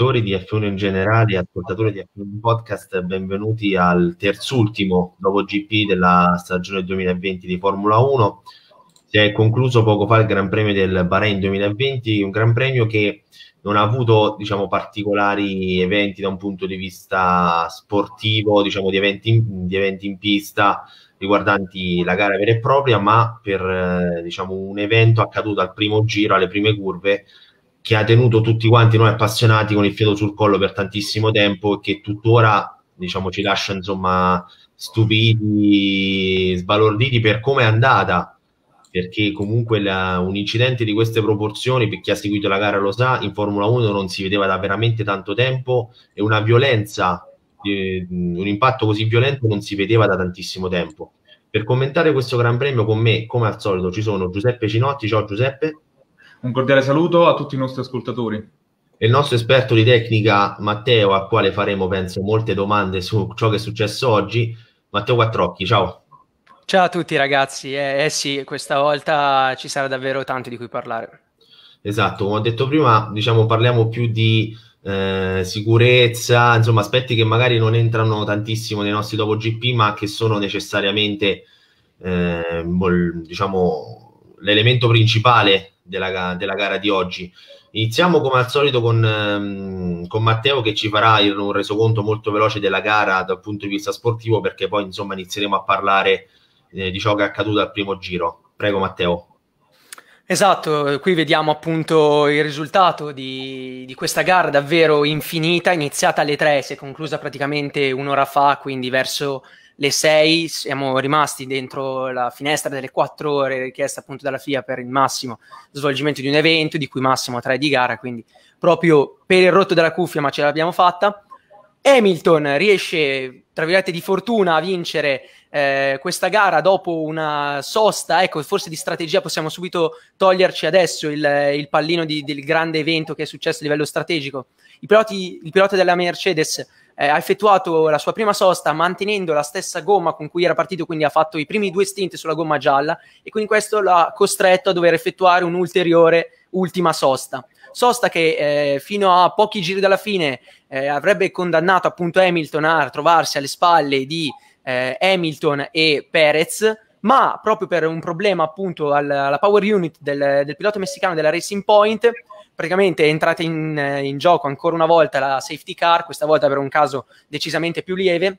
lettori di F1 in generale e ascoltatori di F1 Podcast, benvenuti al terzultimo nuovo GP della stagione 2020 di Formula 1. Si è concluso poco fa il Gran Premio del Bahrain 2020, un Gran Premio che non ha avuto diciamo, particolari eventi da un punto di vista sportivo, diciamo, di, eventi in, di eventi in pista riguardanti la gara vera e propria, ma per eh, diciamo, un evento accaduto al primo giro, alle prime curve, che ha tenuto tutti quanti noi appassionati con il fiato sul collo per tantissimo tempo e che tuttora diciamo, ci lascia insomma, stupiti, sbalorditi per come è andata perché comunque la, un incidente di queste proporzioni, per chi ha seguito la gara lo sa, in Formula 1 non si vedeva da veramente tanto tempo e una violenza, eh, un impatto così violento non si vedeva da tantissimo tempo. Per commentare questo Gran Premio con me, come al solito, ci sono Giuseppe Cinotti, ciao Giuseppe. Un cordiale saluto a tutti i nostri ascoltatori. E Il nostro esperto di tecnica Matteo, al quale faremo penso molte domande su ciò che è successo oggi. Matteo Quattrocchi, ciao. Ciao a tutti ragazzi, eh, eh sì, questa volta ci sarà davvero tanto di cui parlare. Esatto, come ho detto prima, diciamo parliamo più di eh, sicurezza, insomma aspetti che magari non entrano tantissimo nei nostri dopo GP, ma che sono necessariamente eh, diciamo, l'elemento principale della, della gara di oggi. Iniziamo come al solito con, ehm, con, Matteo che ci farà un resoconto molto veloce della gara dal punto di vista sportivo perché poi insomma inizieremo a parlare eh, di ciò che è accaduto al primo giro. Prego Matteo. Esatto, eh, qui vediamo appunto il risultato di, di, questa gara davvero infinita, iniziata alle 3, si è conclusa praticamente un'ora fa, quindi verso le 6 siamo rimasti dentro la finestra delle 4 ore richiesta appunto dalla FIA per il massimo svolgimento di un evento, di cui massimo 3 di gara, quindi proprio per il rotto della cuffia, ma ce l'abbiamo fatta. Hamilton riesce, tra virgolette, di fortuna a vincere eh, questa gara dopo una sosta, ecco, forse di strategia possiamo subito toglierci adesso il, il pallino di, del grande evento che è successo a livello strategico. I piloti, il pilota della Mercedes eh, ha effettuato la sua prima sosta mantenendo la stessa gomma con cui era partito, quindi ha fatto i primi due stint sulla gomma gialla e quindi questo l'ha costretto a dover effettuare un'ulteriore ultima sosta. Sosta che eh, fino a pochi giri dalla fine eh, avrebbe condannato appunto Hamilton a trovarsi alle spalle di eh, Hamilton e Perez, ma proprio per un problema appunto alla, alla power unit del, del pilota messicano della Racing Point praticamente è entrata in, eh, in gioco ancora una volta la safety car, questa volta per un caso decisamente più lieve,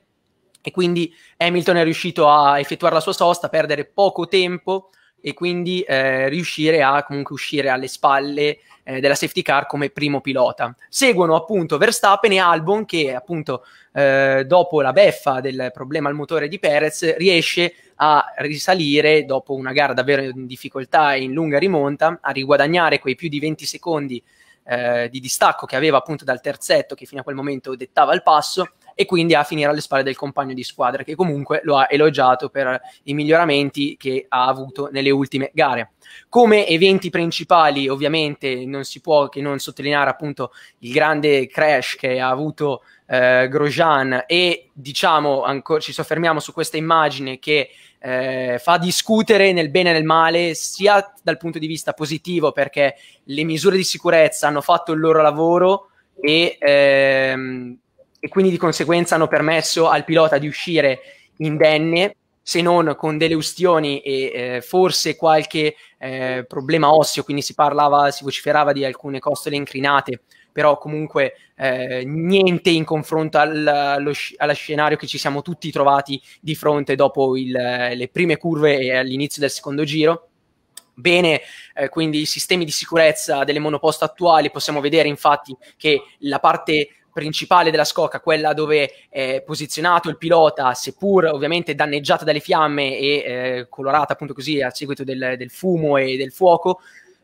e quindi Hamilton è riuscito a effettuare la sua sosta, perdere poco tempo e quindi eh, riuscire a comunque uscire alle spalle eh, della safety car come primo pilota. Seguono appunto Verstappen e Albon che appunto eh, dopo la beffa del problema al motore di Perez riesce a risalire dopo una gara davvero in difficoltà e in lunga rimonta, a riguadagnare quei più di 20 secondi eh, di distacco che aveva appunto dal terzetto che fino a quel momento dettava il passo e quindi a finire alle spalle del compagno di squadra che comunque lo ha elogiato per i miglioramenti che ha avuto nelle ultime gare. Come eventi principali ovviamente non si può che non sottolineare appunto il grande crash che ha avuto eh, Grosjean e diciamo ancora ci soffermiamo su questa immagine che eh, fa discutere nel bene e nel male sia dal punto di vista positivo perché le misure di sicurezza hanno fatto il loro lavoro e ehm, e quindi di conseguenza hanno permesso al pilota di uscire indenne se non con delle ustioni e eh, forse qualche eh, problema osseo, quindi si parlava, si vociferava di alcune costole incrinate, però comunque eh, niente in confronto al, allo, allo, scenario che ci siamo tutti trovati di fronte dopo il, eh, le prime curve e all'inizio del secondo giro. Bene, eh, quindi i sistemi di sicurezza delle monoposto attuali, possiamo vedere infatti che la parte principale della scocca, quella dove è posizionato il pilota, seppur ovviamente danneggiata dalle fiamme e eh, colorata appunto così a seguito del, del fumo e del fuoco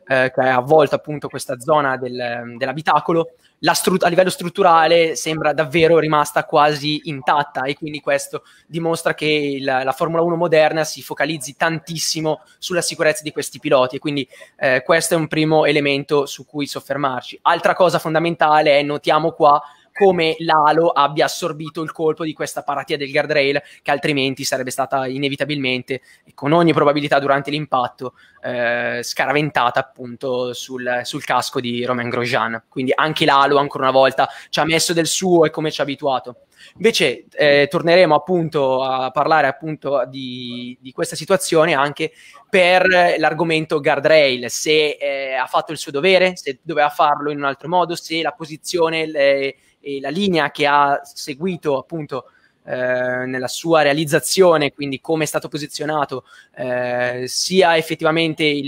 eh, che ha avvolto appunto questa zona del, dell'abitacolo, stru- a livello strutturale sembra davvero rimasta quasi intatta e quindi questo dimostra che il, la Formula 1 moderna si focalizzi tantissimo sulla sicurezza di questi piloti e quindi eh, questo è un primo elemento su cui soffermarci. Altra cosa fondamentale è notiamo qua come Lalo abbia assorbito il colpo di questa paratia del guardrail che altrimenti sarebbe stata inevitabilmente e con ogni probabilità durante l'impatto eh, scaraventata appunto sul, sul, casco di Romain Grosjean. Quindi anche Lalo ancora una volta ci ha messo del suo e come ci ha abituato. Invece eh, torneremo appunto a parlare appunto di, di, questa situazione anche per l'argomento guardrail, se eh, ha fatto il suo dovere, se doveva farlo in un altro modo, se la posizione... eh, e la linea che ha seguito appunto eh, nella sua realizzazione, quindi come è stato posizionato, eh, sia effettivamente il,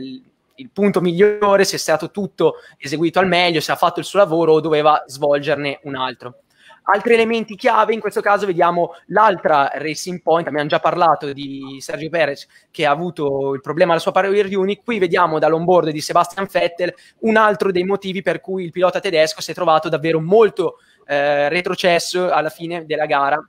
il, il, punto migliore, se è stato tutto eseguito al meglio, se ha fatto il suo lavoro o doveva svolgerne un altro. Altri elementi chiave, in questo caso vediamo l'altra Racing Point, abbiamo già parlato di Sergio Perez che ha avuto il problema alla sua Power Unit, qui vediamo dall'onboard di Sebastian Vettel un altro dei motivi per cui il pilota tedesco si è trovato davvero molto eh, retrocesso alla fine della gara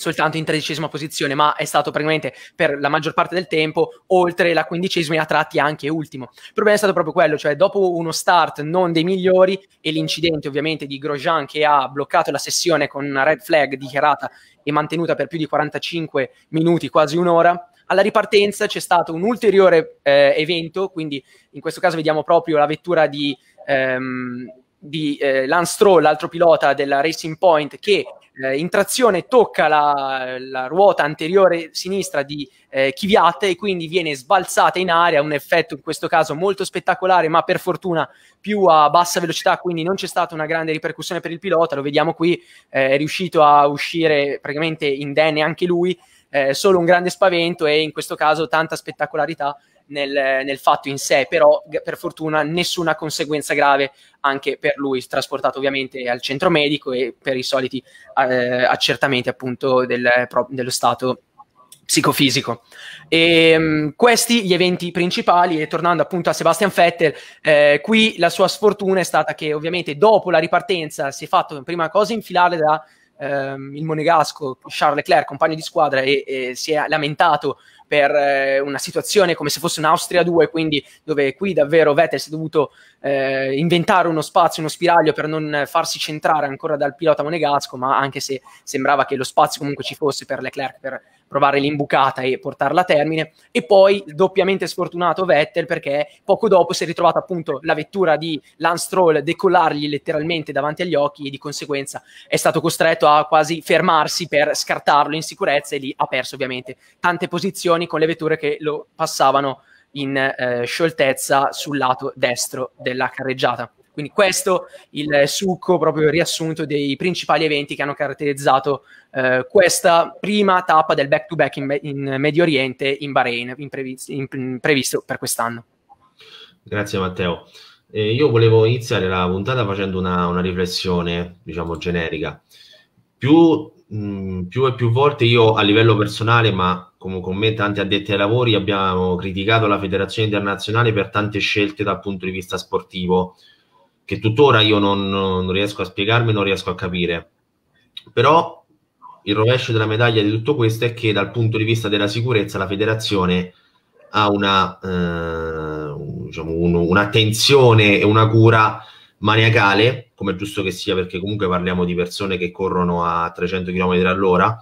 soltanto in tredicesima posizione, ma è stato praticamente per la maggior parte del tempo oltre la quindicesima e a tratti anche ultimo. Il problema è stato proprio quello, cioè dopo uno start non dei migliori e l'incidente ovviamente di Grosjean che ha bloccato la sessione con una red flag dichiarata e mantenuta per più di 45 minuti, quasi un'ora, alla ripartenza c'è stato un ulteriore eh, evento, quindi in questo caso vediamo proprio la vettura di, ehm, di eh, Lance Stroll, l'altro pilota della Racing Point, che eh, in trazione tocca la, la, ruota anteriore sinistra di eh, Chiviate e quindi viene sbalzata in aria, un effetto in questo caso molto spettacolare ma per fortuna più a bassa velocità quindi non c'è stata una grande ripercussione per il pilota, lo vediamo qui, eh, è riuscito a uscire praticamente indenne anche lui, eh, solo un grande spavento e in questo caso tanta spettacolarità nel, nel, fatto in sé, però per fortuna nessuna conseguenza grave anche per lui, trasportato ovviamente al centro medico e per i soliti eh, accertamenti appunto del, dello stato psicofisico. E, ehm, mh, questi gli eventi principali e tornando appunto a Sebastian Vettel, eh, qui la sua sfortuna è stata che ovviamente dopo la ripartenza si è fatto prima cosa infilare da ehm, il monegasco Charles Leclerc, compagno di squadra, e, e si è lamentato per eh, una situazione come se fosse un'Austria 2, quindi dove qui davvero Vettel si è dovuto eh, inventare uno spazio, uno spiraglio per non farsi centrare ancora dal pilota monegasco, ma anche se sembrava che lo spazio comunque ci fosse per Leclerc per provare l'imbucata e portarla a termine, e poi doppiamente sfortunato Vettel perché poco dopo si è ritrovato appunto la vettura di Lance Stroll decollargli letteralmente davanti agli occhi e di conseguenza è stato costretto a quasi fermarsi per scartarlo in sicurezza e lì ha perso ovviamente tante posizioni con le vetture che lo passavano in eh, scioltezza sul lato destro della carreggiata. Quindi questo il succo proprio il riassunto dei principali eventi che hanno caratterizzato eh, questa prima tappa del back-to-back in, Medio Oriente, in Bahrain, in previ- in, previsto per quest'anno. Grazie Matteo. Eh, io volevo iniziare la puntata facendo una, una riflessione, diciamo, generica. Più, mh, mm, più, e più volte io a livello personale, ma come commenta anche addetti ai lavori, abbiamo criticato la Federazione Internazionale per tante scelte dal punto di vista sportivo, che tuttora io non, non, riesco a spiegarmi, non riesco a capire. Però il rovescio della medaglia di tutto questo è che dal punto di vista della sicurezza la federazione ha una, eh, diciamo un, un'attenzione e una cura maniacale, come è giusto che sia perché comunque parliamo di persone che corrono a 300 km all'ora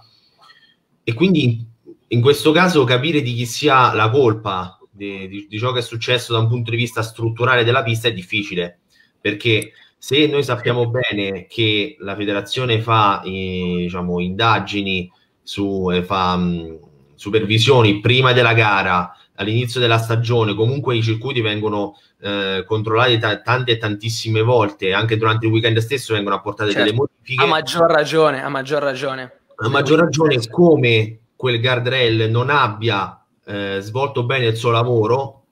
e quindi in questo caso capire di chi sia la colpa di, di, di ciò che è successo da un punto di vista strutturale della pista è difficile perché se noi sappiamo bene che la federazione fa eh, diciamo, indagini, su, eh, fa mh, mm, supervisioni prima della gara, all'inizio della stagione, comunque i circuiti vengono eh, controllati t- tante e tantissime volte, anche durante il weekend stesso vengono apportate certo. delle modifiche. A maggior ragione, a maggior ragione. A maggior ragione come quel guardrail non abbia eh, svolto bene il suo lavoro,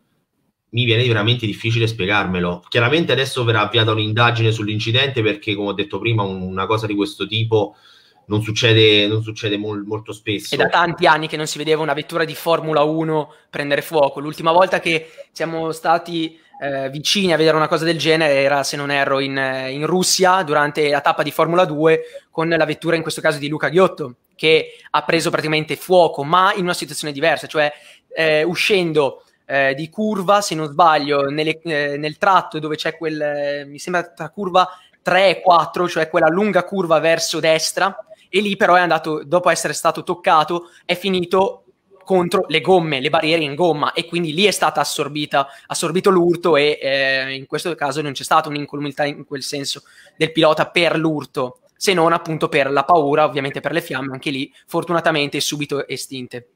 mi viene veramente difficile spiegarmelo. Chiaramente adesso verrà avviata un'indagine sull'incidente perché, come ho detto prima, una cosa di questo tipo non succede, non succede mol, molto spesso. È da tanti anni che non si vedeva una vettura di Formula 1 prendere fuoco. L'ultima volta che siamo stati eh, vicini a vedere una cosa del genere era, se non erro, in, eh, in Russia durante la tappa di Formula 2 con la vettura, in questo caso, di Luca Ghiotto, che ha preso praticamente fuoco, ma in una situazione diversa, cioè eh, uscendo eh, di curva, se non sbaglio, nelle, eh, nel tratto dove c'è quel, eh, mi sembra tra curva 3 e 4, cioè quella lunga curva verso destra, e lì però è andato, dopo essere stato toccato, è finito contro le gomme, le barriere in gomma e quindi lì è stata assorbita, assorbito l'urto e eh, in questo caso non c'è stata un'incolumità in quel senso del pilota per l'urto, se non appunto per la paura, ovviamente per le fiamme, anche lì fortunatamente subito estinte.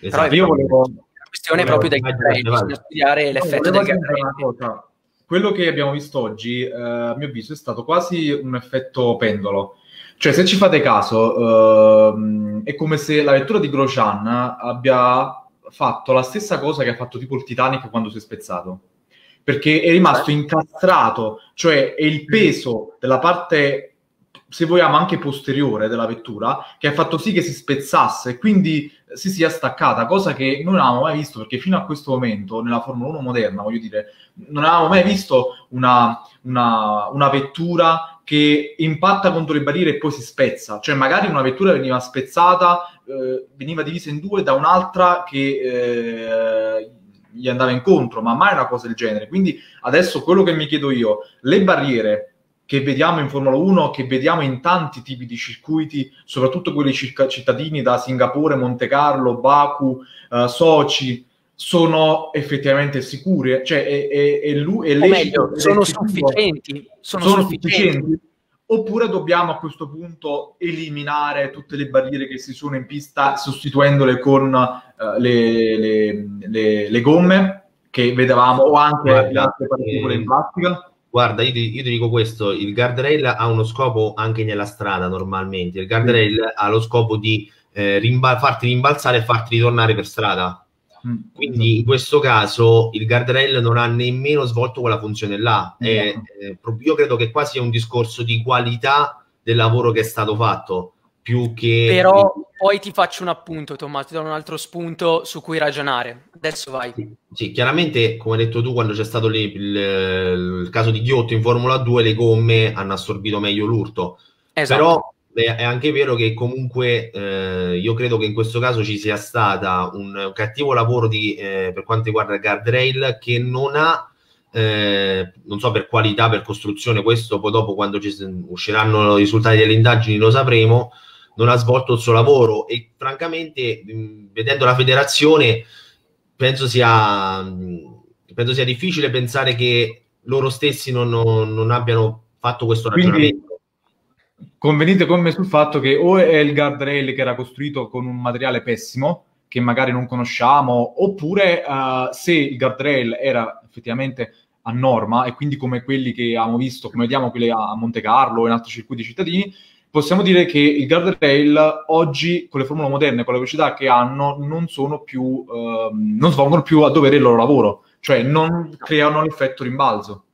Esatto. Però io volevo, questione volevo, proprio dei gradienti, bisogna studiare l'effetto del gradiente. Quello che abbiamo visto oggi, eh, a mio avviso, è stato quasi un effetto pendolo. Cioè, se ci fate caso, eh, è come se la vettura di Grosjean abbia fatto la stessa cosa che ha fatto tipo il Titanic quando si è spezzato perché è rimasto incastrato, cioè è il mm. peso della parte, se vogliamo, anche posteriore della vettura, che ha fatto sì che si spezzasse. Quindi si sia staccata, cosa che non avevamo mai visto perché fino a questo momento nella Formula 1 moderna, voglio dire, non avevamo mai visto una, una, una vettura che impatta contro le barriere e poi si spezza, cioè magari una vettura veniva spezzata, eh, veniva divisa in due da un'altra che... Eh, gli andava incontro, ma mai una cosa del genere. Quindi adesso quello che mi chiedo io, le barriere che vediamo in Formula 1, che vediamo in tanti tipi di circuiti, soprattutto quelli cittadini da Singapore, Monte Carlo, Baku, uh, Sochi, sono effettivamente sicuri? Eh? cioè è, è, è, lui, è meglio, sono sufficienti, sono, sono sufficienti. sufficienti. Oppure dobbiamo a questo punto eliminare tutte le barriere che si sono in pista sostituendole con uh, le, le, le, le, gomme che vedevamo o anche le altre particole in plastica? Guarda, io ti, io ti, dico questo, il guardrail ha uno scopo anche nella strada normalmente, il guardrail mm. ha lo scopo di eh, rimba- farti rimbalzare e farti ritornare per strada. Mm. Quindi esatto. in questo caso il guardrail non ha nemmeno svolto quella funzione là. Mm. E, eh, io credo che qua sia un discorso di qualità del lavoro che è stato fatto più che... Però poi ti faccio un appunto, Tommaso, ti do un altro spunto su cui ragionare. Adesso vai. Sì, sì chiaramente, come hai detto tu, quando c'è stato lì il, il, caso di Ghiotto in Formula 2, le gomme hanno assorbito meglio l'urto. Esatto. Però è anche vero che comunque eh, io credo che in questo caso ci sia stata un cattivo lavoro di, eh, per quanto riguarda il guardrail che non ha eh, non so per qualità, per costruzione questo poi dopo quando ci usciranno i risultati delle indagini lo sapremo non ha svolto il suo lavoro e francamente vedendo la federazione penso sia, penso sia difficile pensare che loro stessi non, non, non abbiano fatto questo Quindi, ragionamento. Convenite con me sul fatto che o è il guardrail che era costruito con un materiale pessimo, che magari non conosciamo, oppure uh, se il guardrail era effettivamente a norma e quindi come quelli che abbiamo visto, come vediamo quelli a Monte Carlo e in altri circuiti cittadini, possiamo dire che il guardrail oggi con le formule moderne, con la velocità che hanno, non sono più, eh, non svolgono più a dovere il loro lavoro, cioè non creano l'effetto rimbalzo.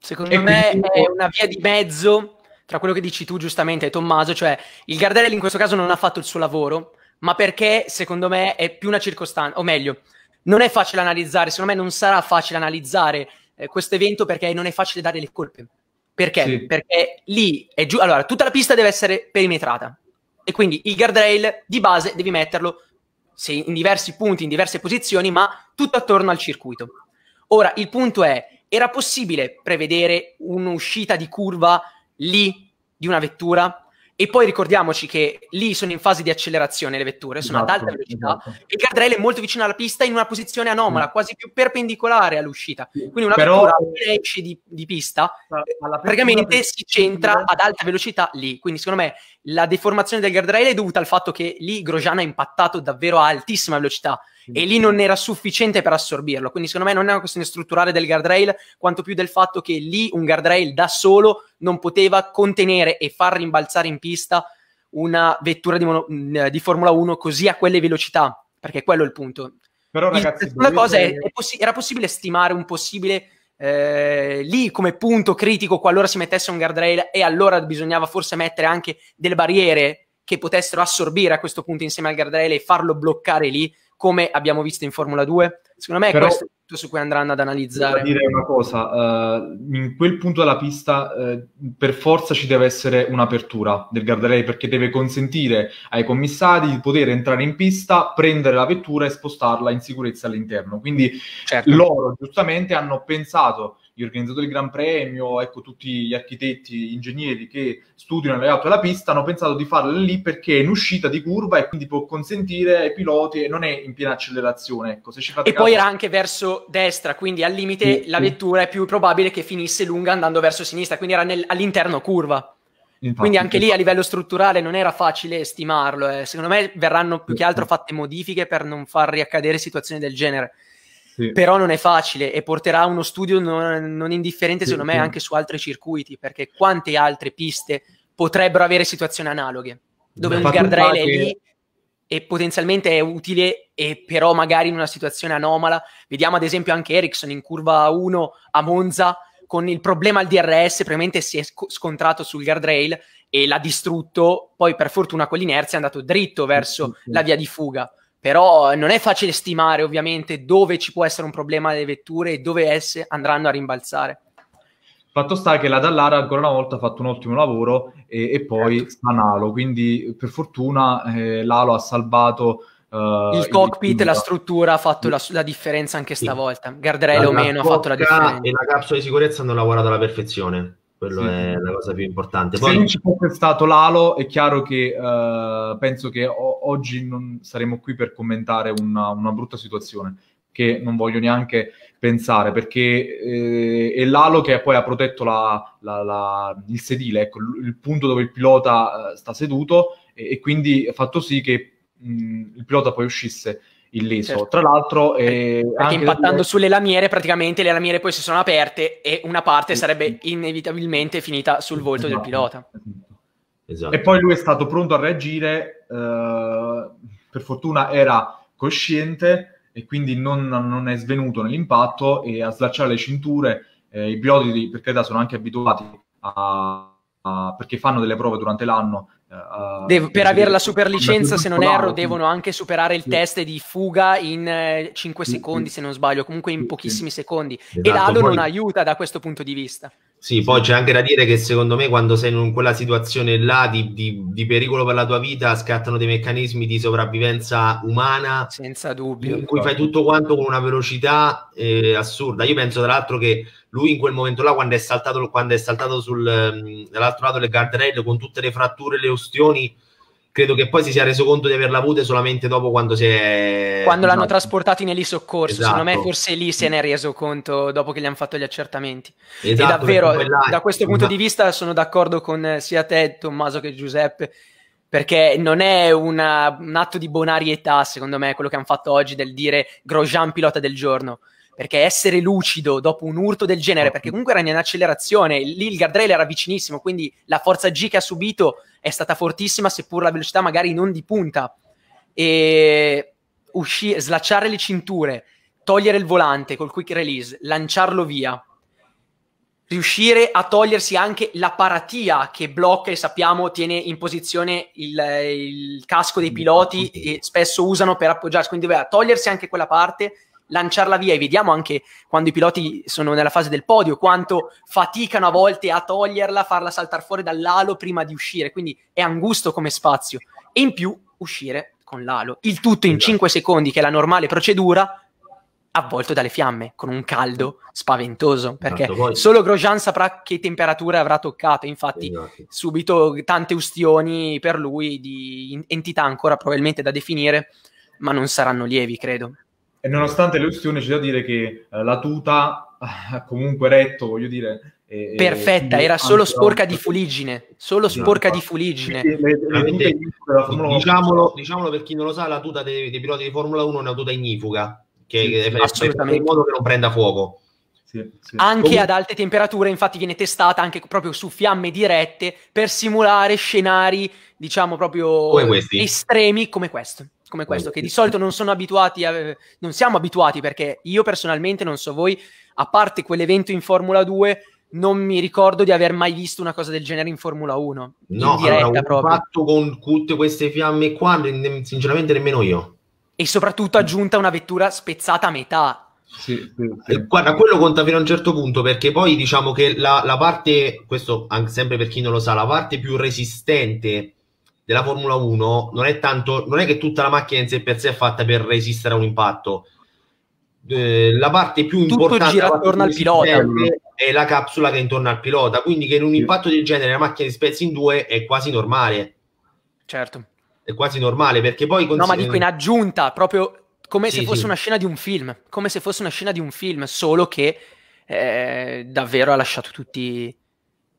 Secondo e me quindi... è una via di mezzo tra quello che dici tu giustamente Tommaso, cioè il guardrail in questo caso non ha fatto il suo lavoro, ma perché secondo me è più una circostanza, o meglio, non è facile analizzare, secondo me non sarà facile analizzare eh, questo evento perché non è facile dare le colpe perché? Sì. Perché lì è giù. Allora, tutta la pista deve essere perimetrata. E quindi il guardrail di base devi metterlo in diversi punti, in diverse posizioni, ma tutto attorno al circuito. Ora, il punto è: era possibile prevedere un'uscita di curva lì di una vettura? E poi ricordiamoci che lì sono in fase di accelerazione le vetture, sono esatto, ad alta velocità. Esatto. Il guardrail è molto vicino alla pista in una posizione anomala, mm. quasi più perpendicolare all'uscita. Quindi una Però... vettura che esce di, di pista, eh, praticamente si centra ad alta velocità lì. Quindi secondo me la deformazione del guardrail è dovuta al fatto che lì Grosjean ha impattato davvero a altissima velocità e lì non era sufficiente per assorbirlo. Quindi secondo me non è una questione strutturale del guardrail, quanto più del fatto che lì un guardrail da solo non poteva contenere e far rimbalzare in pista una vettura di, mono, mm, di Formula 1 così a quelle velocità, perché quello è il punto. Però ragazzi, la cosa è, è possi- era possibile stimare un possibile eh, lì come punto critico qualora si mettesse un guardrail e allora bisognava forse mettere anche delle barriere che potessero assorbire a questo punto insieme al guardrail e farlo bloccare lì come abbiamo visto in Formula 2. Secondo me Però, questo è punto su cui andranno ad analizzare. Devo dire una cosa, uh, in quel punto della pista uh, per forza ci deve essere un'apertura del guardrail perché deve consentire ai commissari di poter entrare in pista, prendere la vettura e spostarla in sicurezza all'interno. Quindi certo. loro giustamente hanno pensato gli organizzatori del Gran Premio, ecco, tutti gli architetti, gli ingegneri che studiano il layout della pista hanno pensato di farla lì perché è in uscita di curva e quindi può consentire ai piloti e non è in piena accelerazione. Ecco, se ci fate e caso... poi era anche verso destra, quindi al limite sì, la vettura è più probabile che finisse lunga andando verso sinistra, quindi era nel, all'interno curva. Infatti, Quindi anche lì a livello strutturale non era facile stimarlo. Eh. Secondo me verranno più che altro fatte modifiche per non far riaccadere situazioni del genere però non è facile e porterà uno studio non, non indifferente sì, secondo me sì. anche su altri circuiti, perché quante altre piste potrebbero avere situazioni analoghe, dove un guardrail è lì e potenzialmente è utile e però magari in una situazione anomala. Vediamo ad esempio anche Ericsson in curva 1 a Monza con il problema al DRS, probabilmente si è scontrato sul guardrail e l'ha distrutto, poi per fortuna quell'inerzia è andato dritto verso la via di fuga. Però eh, non è facile stimare ovviamente dove ci può essere un problema delle vetture e dove esse andranno a rimbalzare. Fatto sta che la Dallara ancora una volta ha fatto un ottimo lavoro e, e poi certo. Sanalo, quindi per fortuna eh, Lalo ha salvato Uh, il cockpit, il... la struttura ha fatto la, la differenza anche stavolta. Sì. Garderello o meno ha fatto la differenza. E la capsula di sicurezza hanno lavorato alla perfezione quello sì. è la cosa più importante. Poi... Se non ci fosse stato Lalo, è chiaro che uh, penso che o- oggi non saremo qui per commentare una, una, brutta situazione che non voglio neanche pensare perché eh, è Lalo che poi ha protetto la, la, la, il sedile, ecco, il punto dove il pilota uh, sta seduto e, e quindi ha fatto sì che mh, il pilota poi uscisse illeso. Certo. Tra l'altro, eh, perché impattando la... sulle lamiere, praticamente le lamiere poi si sono aperte e una parte sarebbe inevitabilmente finita sul volto esatto. del pilota. Esatto. esatto. E poi lui è stato pronto a reagire, eh, per fortuna era cosciente e quindi non, non, è svenuto nell'impatto e a slacciare le cinture. Eh, I piloti, per carità, sono anche abituati a, a, perché fanno delle prove durante l'anno Uh, eh, Devo, eh, per avere la super licenza, se non erro, devono anche superare il test di fuga in 5 eh, secondi, se non sbaglio, comunque in pochissimi secondi. Esatto, e l'ADO poi... non aiuta da questo punto di vista. Sì, poi c'è anche da dire che secondo me quando sei in quella situazione là di, di, di pericolo per la tua vita scattano dei meccanismi di sopravvivenza umana. Senza dubbio. In cui fai tutto quanto con una velocità eh, assurda. Io penso tra l'altro che lui in quel momento là quando è saltato, quando è saltato sul, ehm, dall'altro lato del guardrail con tutte le fratture e le ustioni credo che poi si sia reso conto di averla avuta solamente dopo quando si è... Quando l'hanno esatto. trasportati in Eli Soccorso, esatto. secondo me esatto. forse lì se ne è reso conto dopo che gli hanno fatto gli accertamenti. Esatto, e davvero, da questo punto di vista sono d'accordo con eh, sia te Tommaso che Giuseppe, perché non è una, un atto di bonarietà secondo me quello che hanno fatto oggi del dire Grosjean pilota del giorno, perché essere lucido dopo un urto del genere, perché comunque era in accelerazione, lì il guardrail era vicinissimo, quindi la forza G che ha subito è stata fortissima, seppur la velocità magari non di punta. E usci- slacciare le cinture, togliere il volante col quick release, lanciarlo via, riuscire a togliersi anche la paratia che blocca e sappiamo tiene in posizione il, il casco dei piloti e spesso usano per appoggiarsi, quindi doveva togliersi anche quella parte lanciarla via e vediamo anche quando i piloti sono nella fase del podio quanto faticano a volte a toglierla, farla saltare fuori dall'alo prima di uscire, quindi è angusto come spazio e in più uscire con l'alo. Il tutto in 5 esatto. secondi che è la normale procedura avvolto dalle fiamme con un caldo spaventoso perché solo Grosjean saprà che temperature avrà toccato infatti esatto. subito tante ustioni per lui di entità ancora probabilmente da definire ma non saranno lievi credo e nonostante le ustioni, c'è da dire che eh, la tuta ha ah, comunque retto, voglio dire. E, Perfetta, e, era solo esatto. sporca di fuligine. Solo sporca di fuligine. Le, le tute, diciamolo, diciamolo, per chi non lo sa, la tuta dei, dei piloti di Formula 1 è una tuta ignifuga, che sì, è, assolutamente. in modo che non prenda fuoco. Sì, sì. anche Comunque... ad alte temperature, infatti viene testata anche proprio su fiamme dirette per simulare scenari, diciamo, proprio come estremi come questo come questo, che di solito non sono abituati, a, non siamo abituati perché io personalmente, non so voi, a parte quell'evento in Formula 2, non mi ricordo di aver mai visto una cosa del genere in Formula 1. No, in diretta allora, proprio. fatto con tutte queste fiamme qua, sinceramente nemmeno io. E soprattutto aggiunta una vettura spezzata a metà. Sì, sì, sì. Eh, guarda, quello conta fino a un certo punto perché poi diciamo che la, la parte, questo anche sempre per chi non lo sa, la parte più resistente della Formula 1 non è tanto, non è che tutta la macchina in sé per sé è fatta per resistere a un impatto. Eh, la parte più Tutto importante gira attorno al pilota è la capsula che è intorno al pilota. Quindi, che in un impatto del genere la macchina si spezzi in due è quasi normale. Certo. È quasi normale perché poi. Consider- no, ma dico in aggiunta, proprio come sì, se fosse sì. una scena di un film. Come se fosse una scena di un film, solo che eh, davvero ha lasciato tutti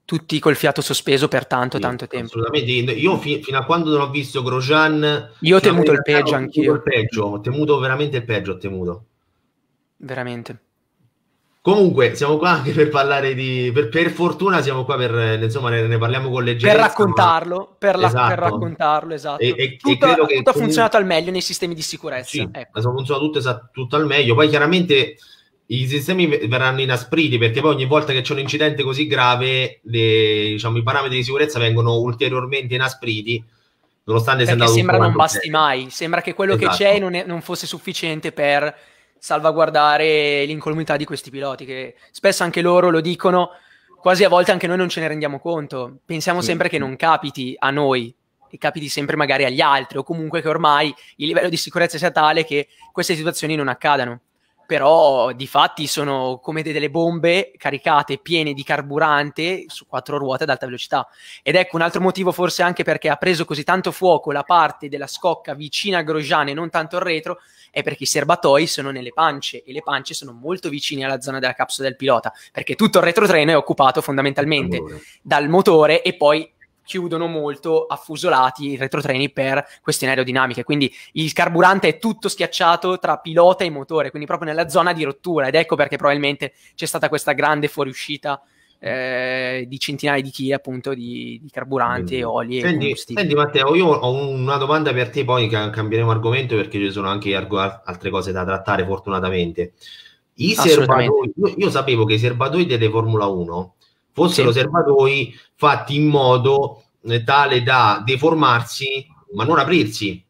tutti col fiato sospeso per tanto, sì, tanto tempo. Assolutamente, io fi- fino a quando non ho visto Grosjean... Io ho temuto il peggio anch'io. Il peggio, ho temuto veramente il peggio, ho temuto. Veramente. Comunque, siamo qua anche per parlare di... Per, per fortuna siamo qua per... Eh, insomma, ne, ne parliamo con leggerezza. Per raccontarlo, ma... per, la, esatto. per, raccontarlo, esatto. E, e, tutto, e tutto che ha funzionato comunque... al meglio nei sistemi di sicurezza. Sì, ecco. funzionato tutto, tutto al meglio. Poi chiaramente i sistemi verranno inaspriti perché poi ogni volta che c'è un incidente così grave le, diciamo, i parametri di sicurezza vengono ulteriormente inaspriti nonostante sia perché sembra non basti tempo. mai sembra che quello esatto. che c'è non, è, non, fosse sufficiente per salvaguardare l'incolumità di questi piloti che spesso anche loro lo dicono quasi a volte anche noi non ce ne rendiamo conto pensiamo sì. sempre che non capiti a noi e capiti sempre magari agli altri o comunque che ormai il livello di sicurezza sia tale che queste situazioni non accadano però di fatti sono come delle bombe caricate piene di carburante su quattro ruote ad alta velocità. Ed ecco un altro motivo forse anche perché ha preso così tanto fuoco la parte della scocca vicina a Grosjean e non tanto al retro, è perché i serbatoi sono nelle pance e le pance sono molto vicine alla zona della capsula del pilota, perché tutto il retrotreno è occupato fondamentalmente dal motore e poi chiudono molto affusolati i retrotreni per questioni aerodinamiche. Quindi il carburante è tutto schiacciato tra pilota e motore, quindi proprio nella zona di rottura. Ed ecco perché probabilmente c'è stata questa grande fuoriuscita. Eh, di centinaia di chili appunto di, di carburanti e oli senti, e senti Matteo io ho una domanda per te poi cambieremo argomento perché ci sono anche arg- altre cose da trattare fortunatamente I serbatoi, io, io sapevo che i serbatoi delle Formula 1 fossero sì. serbatoi fatti in modo eh, tale da deformarsi ma non aprirsi.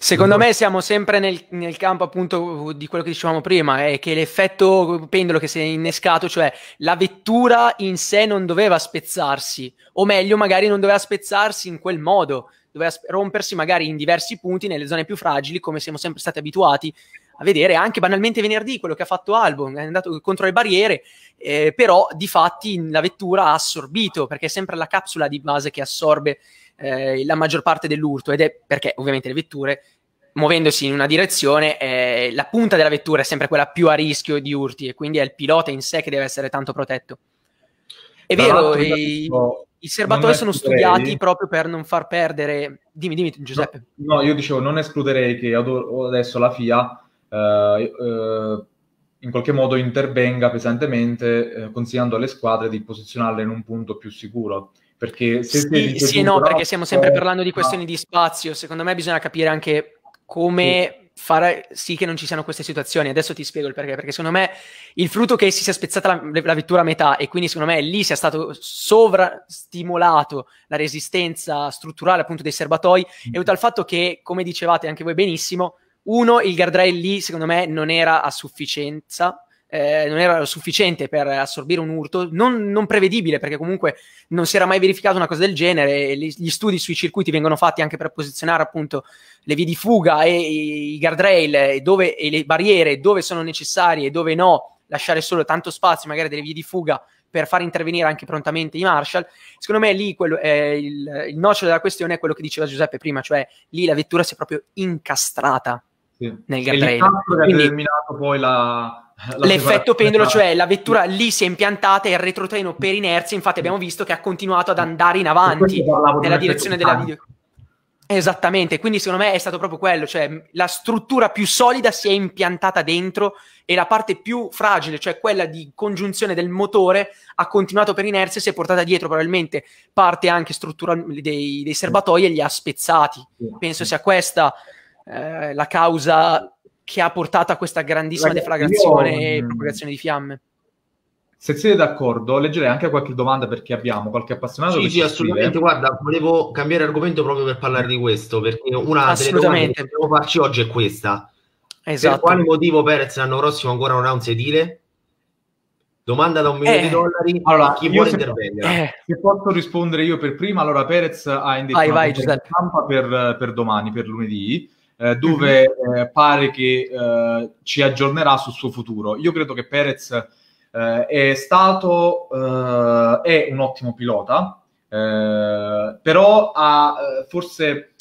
Secondo me siamo sempre nel, nel, campo appunto di quello che dicevamo prima, è che l'effetto pendolo che si è innescato, cioè la vettura in sé non doveva spezzarsi, o meglio magari non doveva spezzarsi in quel modo, doveva rompersi magari in diversi punti nelle zone più fragili come siamo sempre stati abituati a vedere anche banalmente venerdì quello che ha fatto Albon, è andato contro le barriere, eh, però di fatti la vettura ha assorbito, perché è sempre la capsula di base che assorbe eh, la maggior parte dell'urto ed è perché ovviamente le vetture muovendosi in una direzione, eh, la punta della vettura è sempre quella più a rischio di urti e quindi è il pilota in sé che deve essere tanto protetto. È Tra vero, i, i serbatoi sono studiati proprio per non far perdere... Dimmi, dimmi Giuseppe. No, no io dicevo, non escluderei che adesso la FIA eh, eh, in qualche modo intervenga pesantemente eh, consigliando alle squadre di posizionarle in un punto più sicuro perché se sì, sì tutto, no, perché stiamo sempre parlando di questioni no. di spazio. Secondo me bisogna capire anche come sì. fare sì che non ci siano queste situazioni. Adesso ti spiego il perché. Perché secondo me il frutto che si sia spezzata la, la vettura a metà e quindi secondo me lì sia stato sovrastimolato la resistenza strutturale appunto dei serbatoi mm. è mm-hmm. dovuto al fatto che, come dicevate anche voi benissimo, uno, il guardrail lì secondo me non era a sufficienza, eh, non era sufficiente per assorbire un urto, non, non, prevedibile perché comunque non si era mai verificato una cosa del genere, gli, gli, studi sui circuiti vengono fatti anche per posizionare appunto le vie di fuga e, i guardrail e, dove, e le barriere dove sono necessarie e dove no, lasciare solo tanto spazio magari delle vie di fuga per far intervenire anche prontamente i Marshall. Secondo me lì quello, eh, il, il nocciolo della questione è quello che diceva Giuseppe prima, cioè lì la vettura si è proprio incastrata sì. Nel Gran Premio. Quindi, determinato poi la, la l'effetto pendolo, cioè la vettura lì si è impiantata e il retrotreno per inerzia, infatti abbiamo visto che ha continuato ad andare in avanti nella direzione della video. Esattamente, quindi secondo me è stato proprio quello, cioè la struttura più solida si è impiantata dentro e la parte più fragile, cioè quella di congiunzione del motore, ha continuato per inerzia e si è portata dietro probabilmente parte anche struttura dei, dei serbatoi e li ha spezzati. Penso sia questa eh, la causa che ha portato a questa grandissima Ragazzi, deflagrazione io, e mm, propagazione di fiamme. Se siete d'accordo, leggerei anche qualche domanda perché abbiamo qualche appassionato. Sì, sì, assolutamente. Scrive. Guarda, volevo cambiare argomento proprio per parlare di questo, perché una delle domande che dobbiamo farci oggi è questa. Esatto. Per quale motivo Perez l'anno prossimo ancora non ha un sedile? Domanda da un milione eh, di dollari allora, chi vuole se, intervenire. Eh. Se posso rispondere io per prima, allora Perez ha indicato vai, vai, per, per, per domani, per lunedì. Eh, dove mhm. eh, pare che eh, ci aggiornerà sul suo futuro. Io credo che Perez eh, è stato, eh, è un ottimo pilota, però ha forse...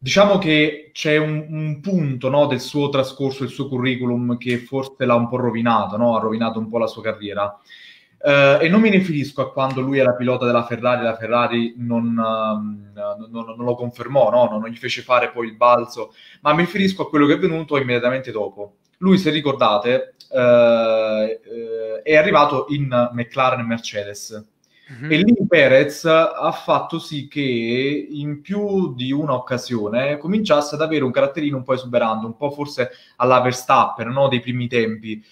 Diciamo che c'è un, un punto no, del suo trascorso, del suo curriculum che forse l'ha un po' rovinato, no? ha rovinato un po' la sua carriera. Uh, e non mi riferisco a quando lui era pilota della Ferrari, la Ferrari non, um, non, non lo confermò, no? non, non gli fece fare poi il balzo, ma mi riferisco a quello che è venuto immediatamente dopo. Lui, se ricordate, uh, uh, è arrivato in McLaren e Mercedes. Mm-hmm. E lì Perez ha fatto sì che in più di un'occasione cominciasse ad avere un caratterino un po' esuberante, un po' forse alla Verstappen no? dei primi tempi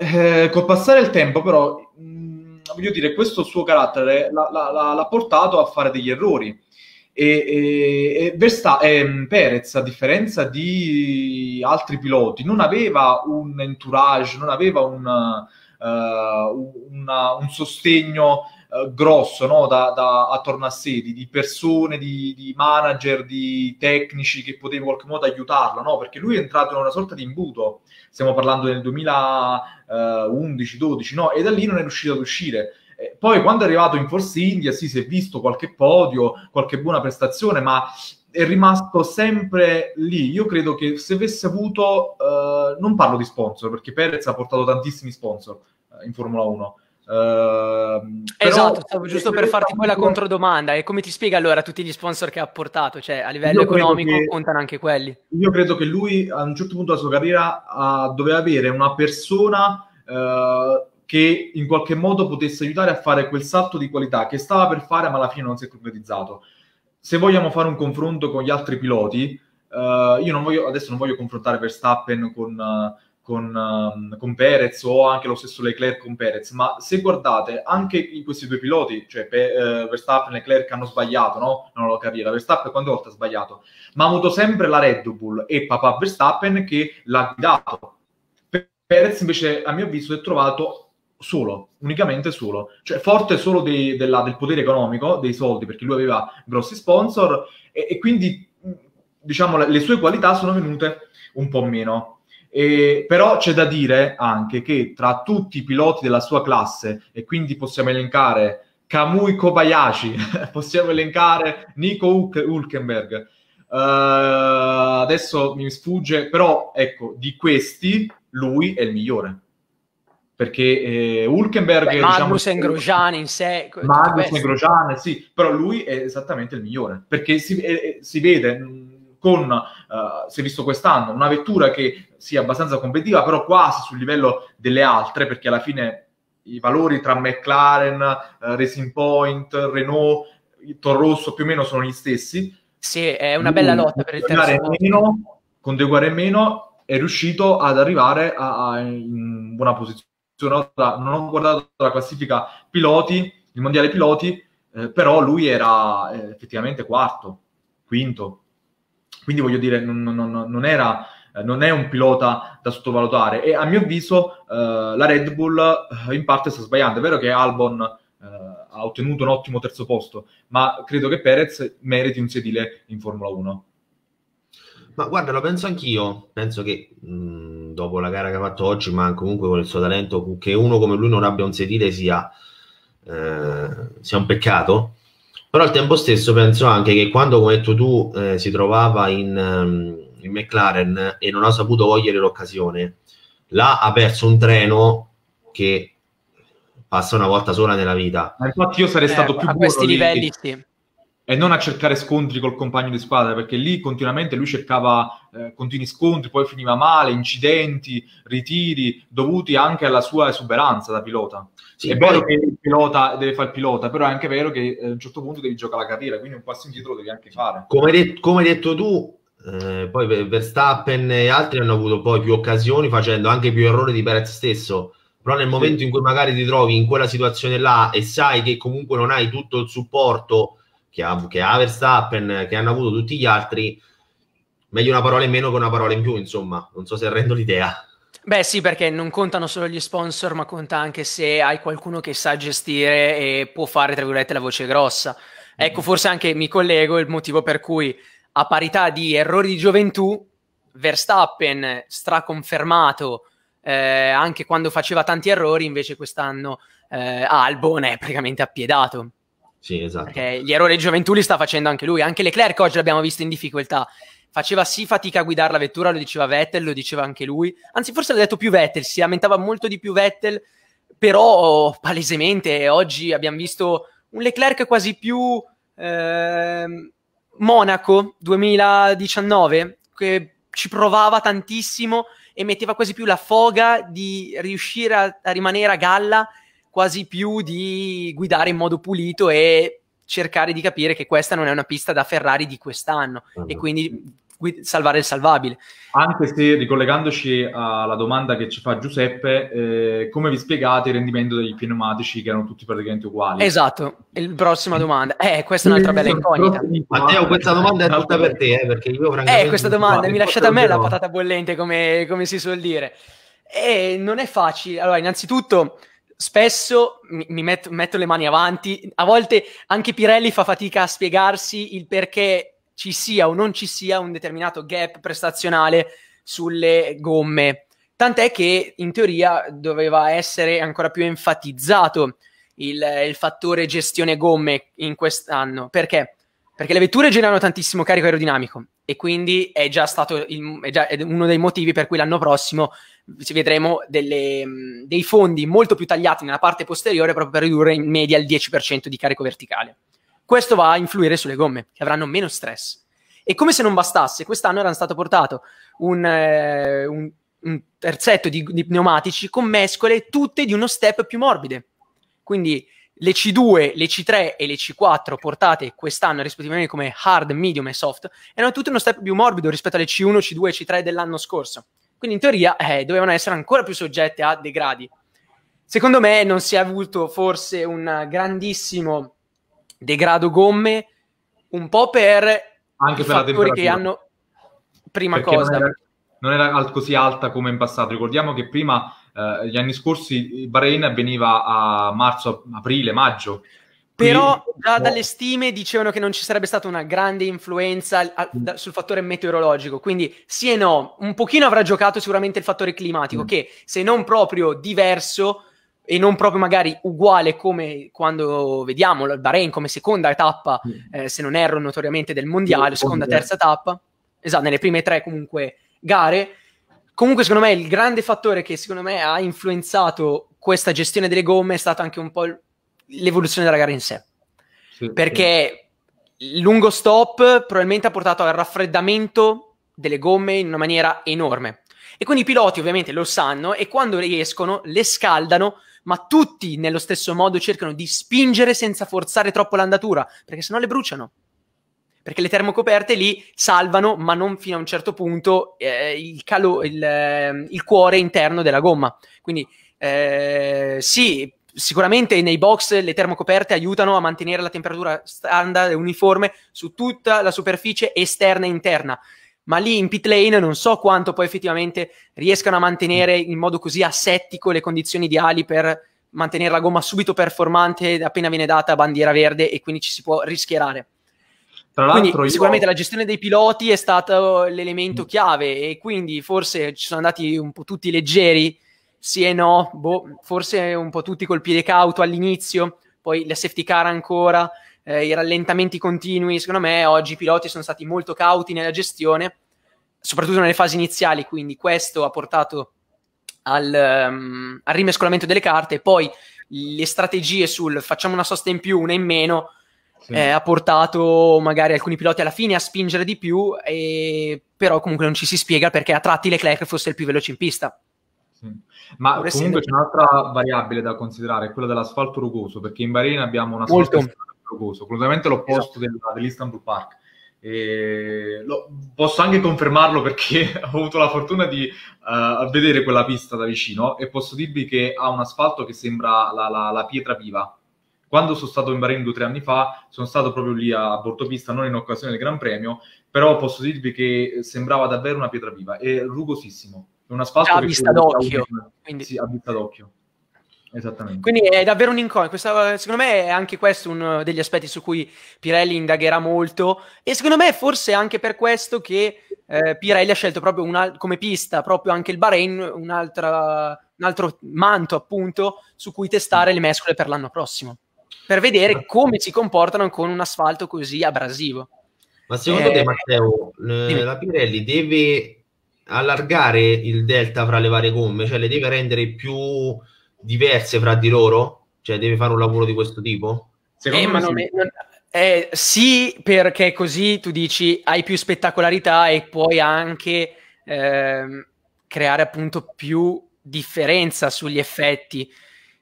eh, col passare del tempo, però, mh, mm, voglio dire, questo suo carattere l'ha, l'ha, l'ha portato a fare degli errori. E, e, e Versta- eh, Perez, a differenza di altri piloti, non aveva un entourage, non aveva un, uh, una, un sostegno eh, grosso no? da, da, attorno a sé, di, di persone, di, di, manager, di tecnici che potevano in qualche modo aiutarlo, no? perché lui è entrato in una sorta di imbuto, stiamo parlando del 2011-12, eh, no? e da lì non è riuscito ad uscire. Eh, poi quando è arrivato in Force India, sì, si è visto qualche podio, qualche buona prestazione, ma è rimasto sempre lì. Io credo che se avesse avuto, eh, non parlo di sponsor, perché Perez ha portato tantissimi sponsor eh, in Formula 1, Uh, esatto, però, giusto per farti poi la controdomanda. E come ti spiega allora tutti gli sponsor che ha portato? Cioè, a livello economico che, contano anche quelli. Io credo che lui a un certo punto della sua carriera uh, doveva avere una persona uh, che in qualche modo potesse aiutare a fare quel salto di qualità che stava per fare, ma alla fine non si è concretizzato. Se vogliamo fare un confronto con gli altri piloti, eh, io non voglio, adesso non voglio confrontare Verstappen con eh, con, ehm, con, Perez o anche lo stesso Leclerc con Perez, ma se guardate anche in questi due piloti, cioè Pe- eh, Verstappen e Leclerc hanno sbagliato, no? Non la carriera, Verstappen quante volte ha sbagliato, ma ha avuto sempre la Red Bull e papà Verstappen che l'ha guidato. Perez invece, a mio avviso, si è trovato solo, unicamente solo, cioè forte solo dei, della, del potere economico, dei soldi, perché lui aveva grossi sponsor e, e quindi diciamo le, le sue qualità sono venute un po' meno e, però c'è da dire anche che tra tutti i piloti della sua classe, e quindi possiamo elencare Kamui Kobayashi, possiamo elencare Nico Hulkenberg, uh, adesso mi sfugge, però ecco, di questi lui è il migliore perché eh, Hulkenberg Beh, Magnussen diciamo, Grosjean in sé Magnussen Grosjean sì però lui è esattamente il migliore perché si, eh, eh si vede mm, con, eh, si è visto quest'anno, una vettura che sia abbastanza competitiva, però quasi sul livello delle altre, perché alla fine i valori tra McLaren, eh, Racing Point, Renault, Toro Rosso più o meno sono gli stessi. Sì, è una bella Lui, lotta per il terzo. con due in meno è riuscito ad arrivare a, a, in buona posizione. Non ho guardato la classifica piloti, il mondiale piloti, eh, però lui era eh, effettivamente quarto, quinto. Quindi voglio dire, non, non, non, era, eh, non, è un pilota da sottovalutare e a mio avviso eh, la Red Bull eh, in parte sta sbagliando. È vero che Albon eh, ha ottenuto un ottimo terzo posto, ma credo che Perez meriti un sedile in Formula 1. Ma guarda, lo penso anch'io. Penso che mh, mm, dopo la gara che ha fatto oggi, ma comunque con il suo talento, che uno come lui non abbia un sedile sia, eh, sia un peccato però al tempo stesso penso anche che quando, come hai detto tu, eh, si trovava in, ehm, in, McLaren e non ha saputo cogliere l'occasione, là ha perso un treno che passa una volta sola nella vita. Ma infatti io sarei eh, stato più a questi livelli, sì e non a cercare scontri col compagno di squadra, perché lì continuamente lui cercava eh, continui scontri, poi finiva male, incidenti, ritiri, dovuti anche alla sua esuberanza da pilota. Sì, è vero che il pilota deve fare il pilota, però è anche vero che eh, a un certo punto devi giocare la carriera, quindi un passo indietro lo devi anche fare. Come, de- come detto tu, eh, poi Verstappen e altri hanno avuto poi più occasioni, facendo anche più errori di Perez stesso però nel momento in cui magari ti trovi in quella situazione là e sai che comunque non hai tutto il supporto che ha, che ha Verstappen, che hanno avuto tutti gli altri, meglio una parola in meno che una parola in più, insomma, non so se rendo l'idea. Beh sì, perché non contano solo gli sponsor, ma conta anche se hai qualcuno che sa gestire e può fare, tra virgolette, la voce grossa. Ecco, mm. forse anche mi collego il motivo per cui a parità di errori di gioventù, Verstappen straconfermato eh, anche quando faceva tanti errori, invece quest'anno eh, Albon è praticamente appiedato. Sì, esatto. Perché gli errori di gioventù li sta facendo anche lui. Anche Leclerc oggi l'abbiamo visto in difficoltà. Faceva sì fatica a guidare la vettura, lo diceva Vettel, lo diceva anche lui. Anzi, forse l'ha detto più Vettel, si lamentava molto di più Vettel, però oh, palesemente oggi abbiamo visto un Leclerc quasi più eh, Monaco 2019, che ci provava tantissimo e metteva quasi più la foga di riuscire a, a rimanere a galla quasi più di guidare in modo pulito e cercare di capire che questa non è una pista da Ferrari di quest'anno allora. e esatto. quindi salvare il salvabile. Anche se ricollegandoci alla domanda che ci fa Giuseppe, eh, come vi spiegate il rendimento degli pneumatici che erano tutti praticamente uguali? Esatto, la prossima domanda. Eh, questa è un'altra bella incognita. Matteo, questa domanda è tutta per te, eh, perché io francamente... Eh, questa domanda, mi lasciate a me la patata bollente, come, come si suol dire. E non è facile. Allora, innanzitutto spesso mi, mi metto, metto, le mani avanti, a volte anche Pirelli fa fatica a spiegarsi il perché ci sia o non ci sia un determinato gap prestazionale sulle gomme, tant'è che in teoria doveva essere ancora più enfatizzato il, il fattore gestione gomme in quest'anno, perché? Perché le vetture generano tantissimo carico aerodinamico e quindi è già stato il, è già, è uno dei motivi per cui l'anno prossimo ci vedremo delle, mm, dei fondi molto più tagliati nella parte posteriore proprio per ridurre in media il 10% di carico verticale. Questo va a influire sulle gomme, che avranno meno stress. E come se non bastasse, quest'anno era stato portato un, eh, un, un terzetto di, di pneumatici con mescole tutte di uno step più morbide. Quindi le C2, le C3 e le C4 portate quest'anno rispettivamente come hard, medium e soft erano tutte uno step più morbido rispetto alle C1, C2 e C3 dell'anno scorso. Quindi in teoria eh, dovevano essere ancora più soggette a degradi. Secondo me non si è avuto forse un grandissimo degrado gomme, un po' per anche i per fattori che hanno prima Perché cosa. Non era, non era, così alta come in passato. Ricordiamo che prima, eh, gli anni scorsi, il Bahrain veniva a marzo, aprile, maggio però già dalle stime dicevano che non ci sarebbe stata una grande influenza a, mm. da, sul fattore meteorologico, quindi sì e no, un pochino avrà giocato sicuramente il fattore climatico, mm. che se non proprio diverso e non proprio magari uguale come quando vediamo il Bahrain come seconda tappa, mm. eh, se non erro notoriamente del mondiale, mm. seconda, terza tappa, esatto, nelle prime tre comunque gare. Comunque secondo me il grande fattore che secondo me ha influenzato questa gestione delle gomme è stato anche un po' il l'evoluzione della gara in sé. Sì, perché sì. il lungo stop probabilmente ha portato al raffreddamento delle gomme in una maniera enorme. E quindi i piloti ovviamente lo sanno e quando riescono le scaldano, ma tutti nello stesso modo cercano di spingere senza forzare troppo l'andatura, perché sennò le bruciano. Perché le termocoperte lì salvano, ma non fino a un certo punto, eh, il, calo- il, eh, il cuore interno della gomma. Quindi eh, sì, sicuramente nei box le termocoperte aiutano a mantenere la temperatura standard e uniforme su tutta la superficie esterna e interna. Ma lì in pit lane non so quanto poi effettivamente riescano a mantenere in modo così assettico le condizioni ideali per mantenere la gomma subito performante appena viene data bandiera verde e quindi ci si può rischierare. Tra l'altro, sicuramente io... la gestione dei piloti è stato l'elemento chiave e quindi forse ci sono andati un po' tutti leggeri sì e no, boh, forse un po' tutti col piede cauto all'inizio, poi la safety car ancora, eh, i rallentamenti continui, secondo me oggi i piloti sono stati molto cauti nella gestione, soprattutto nelle fasi iniziali, quindi questo ha portato al, um, al rimescolamento delle carte, poi le strategie sul facciamo una sosta in più, una in meno, sì. eh, ha portato magari alcuni piloti alla fine a spingere di più, e... però comunque non ci si spiega perché a tratti Leclerc fosse il più veloce in pista. Ma Dovresti comunque c'è un'altra variabile da considerare, quella dell'asfalto rugoso, perché in Bahrain abbiamo una sostanza rugoso, completamente l'opposto esatto. del, dell'Istanbul Park. Lo, posso anche confermarlo perché ho avuto la fortuna di uh, vedere quella pista da vicino e posso dirvi che ha un asfalto che sembra la, la, la pietra viva. Quando sono stato in Bahrain due o tre anni fa, sono stato proprio lì a Bortopista, non in occasione del Gran Premio, però posso dirvi che sembrava davvero una pietra viva, è rugosissimo è una Spalco a vista d'occhio. Quindi... Sì, a vista d'occhio. Esattamente. Quindi è davvero un un'incognita. Secondo me è anche questo uno degli aspetti su cui Pirelli indagherà molto. E secondo me è forse anche per questo che eh, Pirelli ha scelto proprio una, come pista proprio anche il Bahrain, un altro manto appunto su cui testare le mescole per l'anno prossimo. Per vedere come si comportano con un asfalto così abrasivo. Ma secondo eh, te, Matteo, l- la Pirelli deve allargare il delta fra le varie gomme, cioè le deve rendere più diverse fra di loro? Cioè deve fare un lavoro di questo tipo? Secondo eh, me non, sì. non, eh, sì, perché così tu dici hai più spettacolarità e puoi anche eh, creare appunto più differenza sugli effetti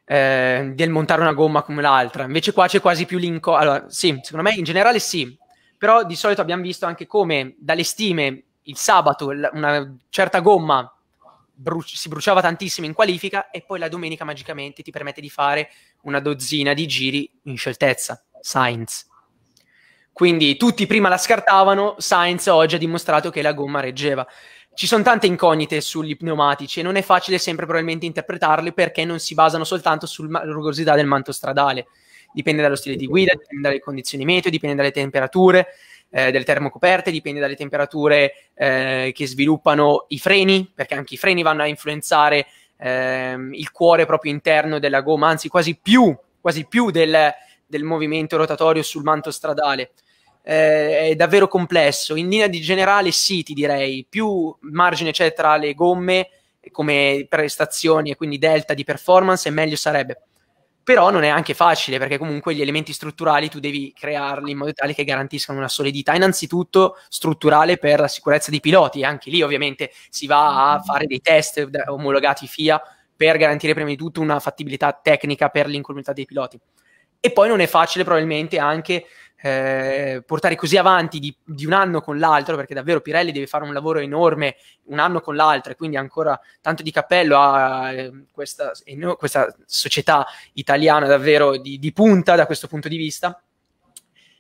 ehm, del montare una gomma come l'altra. Invece qua c'è quasi più l'inco... Allora, sì, secondo me in generale sì, però di solito abbiamo visto anche come dalle stime il sabato una certa gomma bruci- si bruciava tantissimo in qualifica e poi la domenica magicamente ti permette di fare una dozzina di giri in scioltezza, Sainz. Quindi tutti prima la scartavano, Sainz oggi ha dimostrato che la gomma reggeva. Ci sono tante incognite sugli pneumatici e non è facile sempre probabilmente interpretarli perché non si basano soltanto sulla rugosità del manto stradale. Dipende dallo stile di guida, dipende dalle condizioni meteo, dipende dalle temperature, eh, delle termocoperte, dipende dalle temperature eh, che sviluppano i freni, perché anche i freni vanno a influenzare ehm, il cuore proprio interno della gomma, anzi quasi più, quasi più del, del movimento rotatorio sul manto stradale. Eh, è davvero complesso. In linea di generale, sì, ti direi, più margine c'è tra le gomme come prestazioni e quindi delta di performance, meglio sarebbe però non è anche facile perché comunque gli elementi strutturali tu devi crearli in modo tale che garantiscano una solidità innanzitutto strutturale per la sicurezza dei piloti anche lì ovviamente si va a mm-hmm. fare dei test omologati FIA per garantire prima di tutto una fattibilità tecnica per l'incolumità dei piloti e poi non è facile probabilmente anche eh, portare così avanti di, di, un anno con l'altro, perché davvero Pirelli deve fare un lavoro enorme un anno con l'altro, e quindi ancora tanto di cappello a eh, questa, questa, società italiana davvero di, di punta da questo punto di vista.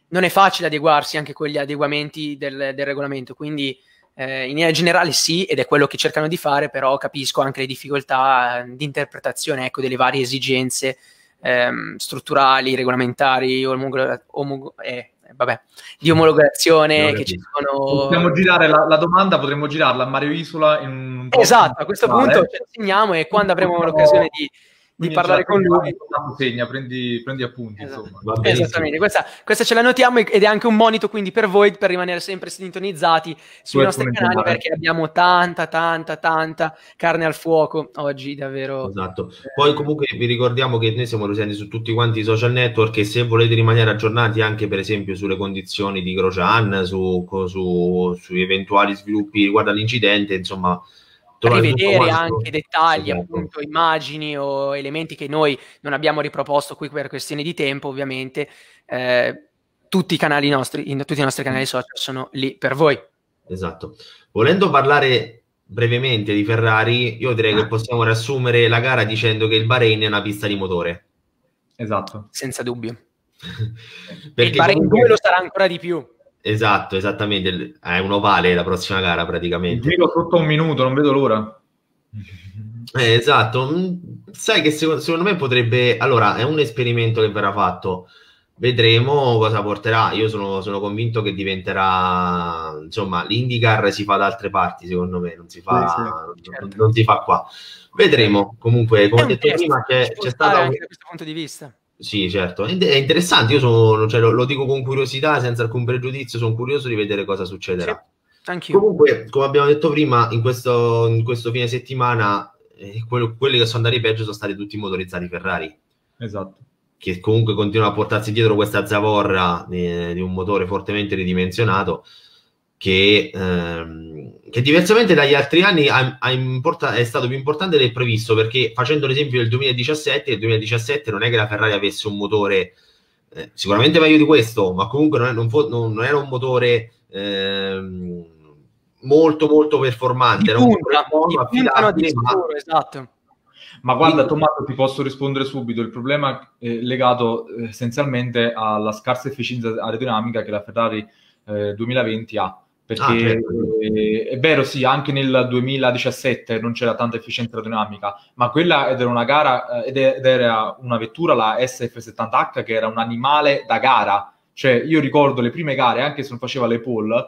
Non è facile adeguarsi anche con gli adeguamenti del, del regolamento, quindi eh, in linea generale sì, ed è quello che cercano di fare, però capisco anche le difficoltà eh, di interpretazione ecco, delle varie esigenze ehm, strutturali, regolamentari, omologa- omog- eh, vabbè, di omologazione che ci sono. Possiamo girare la, la, domanda, potremmo girarla a Mario Isola in un Esatto, a questo punto ci insegniamo e quando avremo l'occasione di di parlare con lui. Segna, prendi, prendi appunti. Esatto. Insomma, Esattamente, questa, questa, ce la notiamo ed è anche un monito quindi per voi per rimanere sempre sintonizzati sui tu nostri canali perché abbiamo tanta, tanta, tanta carne al fuoco oggi, davvero. Esatto. Poi comunque vi ricordiamo che noi siamo presenti su tutti quanti i social network e se volete rimanere aggiornati anche per esempio sulle condizioni di Grocian, su, su, su eventuali sviluppi riguardo all'incidente, insomma rivedere anche dettagli, esatto. appunto, immagini o elementi che noi non abbiamo riproposto qui per questione di tempo, ovviamente. Eh, tutti i canali nostri, in, tutti i nostri canali social sono lì per voi. Esatto. Volendo parlare brevemente di Ferrari, io direi ah. che possiamo riassumere la gara dicendo che il Bahrain è una pista di motore. Esatto. Senza dubbio. Perché il Bahrain comunque... lo sarà ancora di più. Esatto, esattamente. È eh, un ovale la prossima gara praticamente. Giro tutto un minuto, non vedo l'ora. Eh, esatto. Mm, sai che secondo, secondo me potrebbe... Allora, è un esperimento che verrà fatto. Vedremo cosa porterà. Io sono, sono convinto che diventerà... Insomma, l'Indicar si fa da altre parti, secondo me. Non si fa, sì, sì, certo. non, non si fa qua. Vedremo. Comunque, come ho detto prima, c'è, c'è stata... Un... Da questo punto di vista sì, certo. È interessante, io sono, cioè, lo, lo, dico con curiosità, senza alcun pregiudizio, sono curioso di vedere cosa succederà. Sì, anch'io. Comunque, come abbiamo detto prima, in questo, in questo fine settimana eh, quello, quelli che sono andati peggio sono stati tutti motorizzati Ferrari. Esatto. Che comunque continua a portarsi dietro questa zavorra eh, di un motore fortemente ridimensionato che, ehm, che diversamente dagli altri anni ha, ha import- è stato più importante del previsto perché facendo l'esempio del 2017, nel 2017 non è che la Ferrari avesse un motore eh, sicuramente meglio di questo, ma comunque non, è, non, fo- non, non era un motore ehm, molto molto performante, era un punta, motore affidabile, ma... Sicuro, esatto. Ma guarda, Tommaso, ti posso rispondere subito. Il problema è eh, legato eh, essenzialmente alla scarsa efficienza aerodinamica che la Ferrari 2020 eh, ha perché ah, è, certo. eh, è vero sì anche nel 2017 non c'era tanta efficienza aerodinamica ma quella ed era una gara eh, ed era una vettura la SF70H che era un animale da gara cioè io ricordo le prime gare anche se non faceva le pole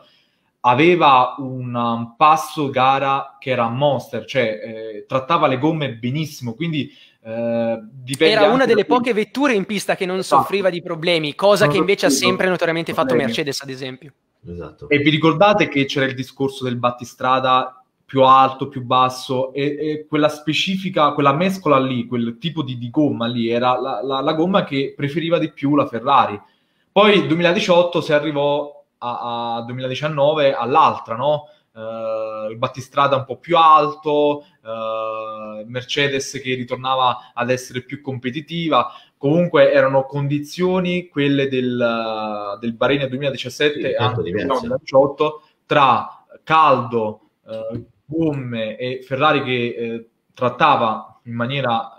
aveva un passo gara che era monster cioè eh, trattava le gomme benissimo quindi eh, Era una delle da... poche vetture in pista che non esatto. soffriva di problemi, cosa non che invece ha sempre notoriamente fatto problemi. Mercedes, ad esempio. Esatto. E vi ricordate che c'era il discorso del battistrada più alto, più basso, e, e, quella specifica, quella mescola lì, quel tipo di, di gomma lì, era la, la, la, gomma che preferiva di più la Ferrari. Poi 2018 si arrivò a, a 2019 all'altra, no? Eh, il battistrada un po' più alto, eh, Mercedes che ritornava ad essere più competitiva. Comunque erano condizioni, quelle del, eh, del Bahrain 2017 e sì, anche 2018, tra caldo, gomme e Ferrari che trattava in maniera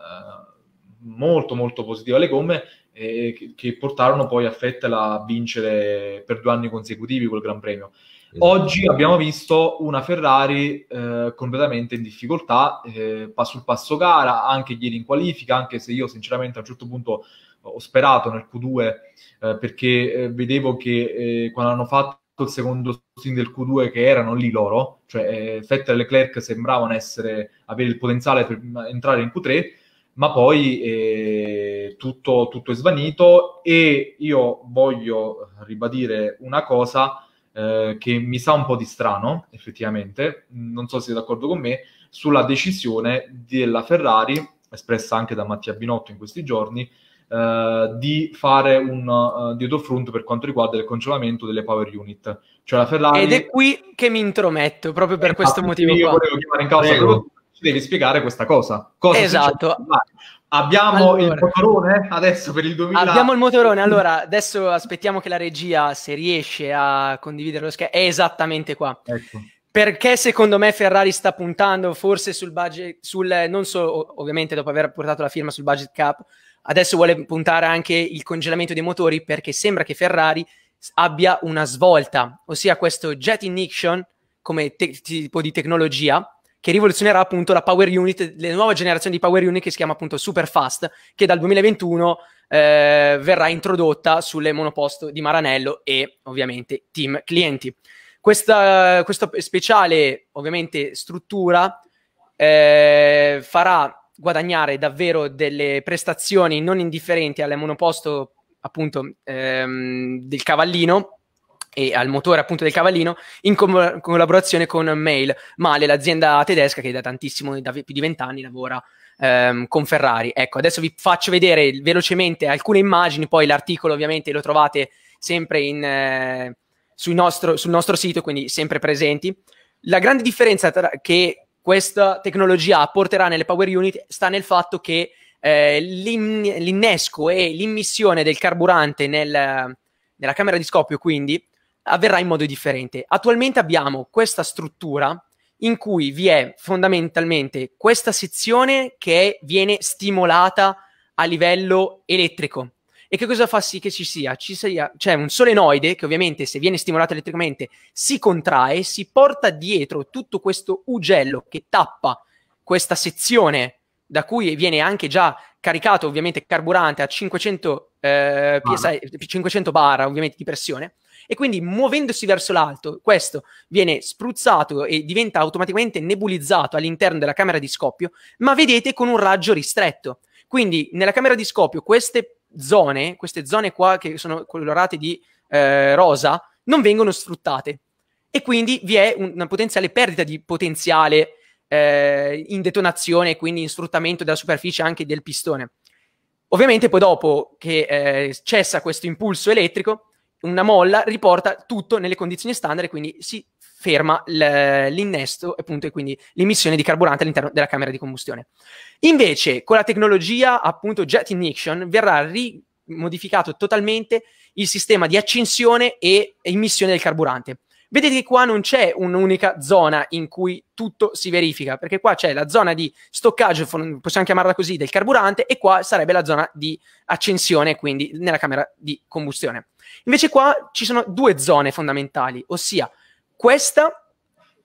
molto molto positiva le gomme eh, che, portarono poi a Fettel a vincere per due anni consecutivi quel Gran Premio. Esatto. Oggi abbiamo visto una Ferrari eh, completamente in difficoltà eh, sul passo gara, anche ieri in qualifica, anche se io sinceramente a un certo punto ho sperato nel Q2 eh, perché eh, vedevo che eh, quando hanno fatto il secondo stint del Q2 che erano lì loro, cioè eh, Fettel e Leclerc sembravano essere, avere il potenziale per entrare in Q3, ma poi eh, tutto, tutto, è svanito e io voglio ribadire una cosa eh, che mi sa un po' di strano, effettivamente, non so se siete d'accordo con me, sulla decisione della Ferrari, espressa anche da Mattia Binotto in questi giorni, eh, di fare un uh, eh, dito front per quanto riguarda il congelamento delle power unit. Cioè la Ferrari... Ed è qui che mi intrometto, proprio per eh, questo motivo. Io qua. volevo chiamare in causa ci devi spiegare questa cosa. cosa esatto. Abbiamo allora, il motorone adesso per il 2000. Abbiamo il motorone, allora adesso aspettiamo che la regia, se riesce a condividere lo schermo, è esattamente qua. Ecco. Perché secondo me Ferrari sta puntando forse sul budget, sul, non solo ovviamente dopo aver portato la firma sul budget cap, adesso vuole puntare anche il congelamento dei motori perché sembra che Ferrari abbia una svolta, ossia questo jet ignition come te- tipo di tecnologia che rivoluzionerà appunto la power unit, la nuova generazione di power unit che si chiama appunto super fast, che dal 2021 eh, verrà introdotta sulle monoposto di Maranello e ovviamente team clienti. Questa, questa speciale ovviamente struttura eh, farà guadagnare davvero delle prestazioni non indifferenti alle monoposto appunto ehm, del cavallino e al motore appunto del cavallino in com- collaborazione con Mail, Male, l'azienda tedesca che da tantissimo, da più di vent'anni lavora ehm, con Ferrari. Ecco, adesso vi faccio vedere velocemente alcune immagini, poi l'articolo ovviamente lo trovate sempre in, eh, sul, nostro, sul, nostro, sito, quindi sempre presenti. La grande differenza tra- che questa tecnologia porterà nelle power unit sta nel fatto che eh, l'in- l'innesco e l'immissione del carburante nel, nella camera di scoppio, quindi avverrà in modo differente. Attualmente abbiamo questa struttura in cui vi è fondamentalmente questa sezione che viene stimolata a livello elettrico. E che cosa fa sì che ci sia? Ci sia c'è un solenoide che ovviamente se viene stimolato elettricamente si contrae, si porta dietro tutto questo ugello che tappa questa sezione da cui viene anche già caricato ovviamente carburante a 500, eh, PSI, 500 bar ovviamente di pressione e quindi muovendosi verso l'alto questo viene spruzzato e diventa automaticamente nebulizzato all'interno della camera di scoppio, ma vedete con un raggio ristretto. Quindi nella camera di scoppio queste zone, queste zone qua che sono colorate di eh, rosa, non vengono sfruttate e quindi vi è un, una potenziale perdita di potenziale eh, in detonazione, e quindi in sfruttamento della superficie anche del pistone. Ovviamente poi dopo che eh, cessa questo impulso elettrico, una molla riporta tutto nelle condizioni standard e quindi si ferma l'innesto appunto, e quindi l'emissione di carburante all'interno della camera di combustione. Invece con la tecnologia appunto jet ignition verrà rimodificato totalmente il sistema di accensione e emissione del carburante Vedete che qua non c'è un'unica zona in cui tutto si verifica, perché qua c'è la zona di stoccaggio, possiamo chiamarla così, del carburante e qua sarebbe la zona di accensione, quindi nella camera di combustione. Invece qua ci sono due zone fondamentali, ossia questa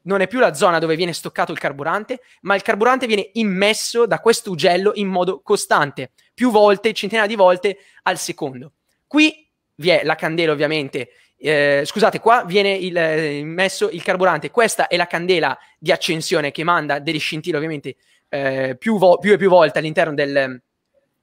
non è più la zona dove viene stoccato il carburante, ma il carburante viene immesso da questo ugello in modo costante, più volte, centinaia di volte al secondo. Qui vi è la candela ovviamente eh, scusate, qua viene il, eh, messo il carburante. Questa è la candela di accensione che manda delle scintille, ovviamente, eh, più, vo- più, e più volte all'interno del,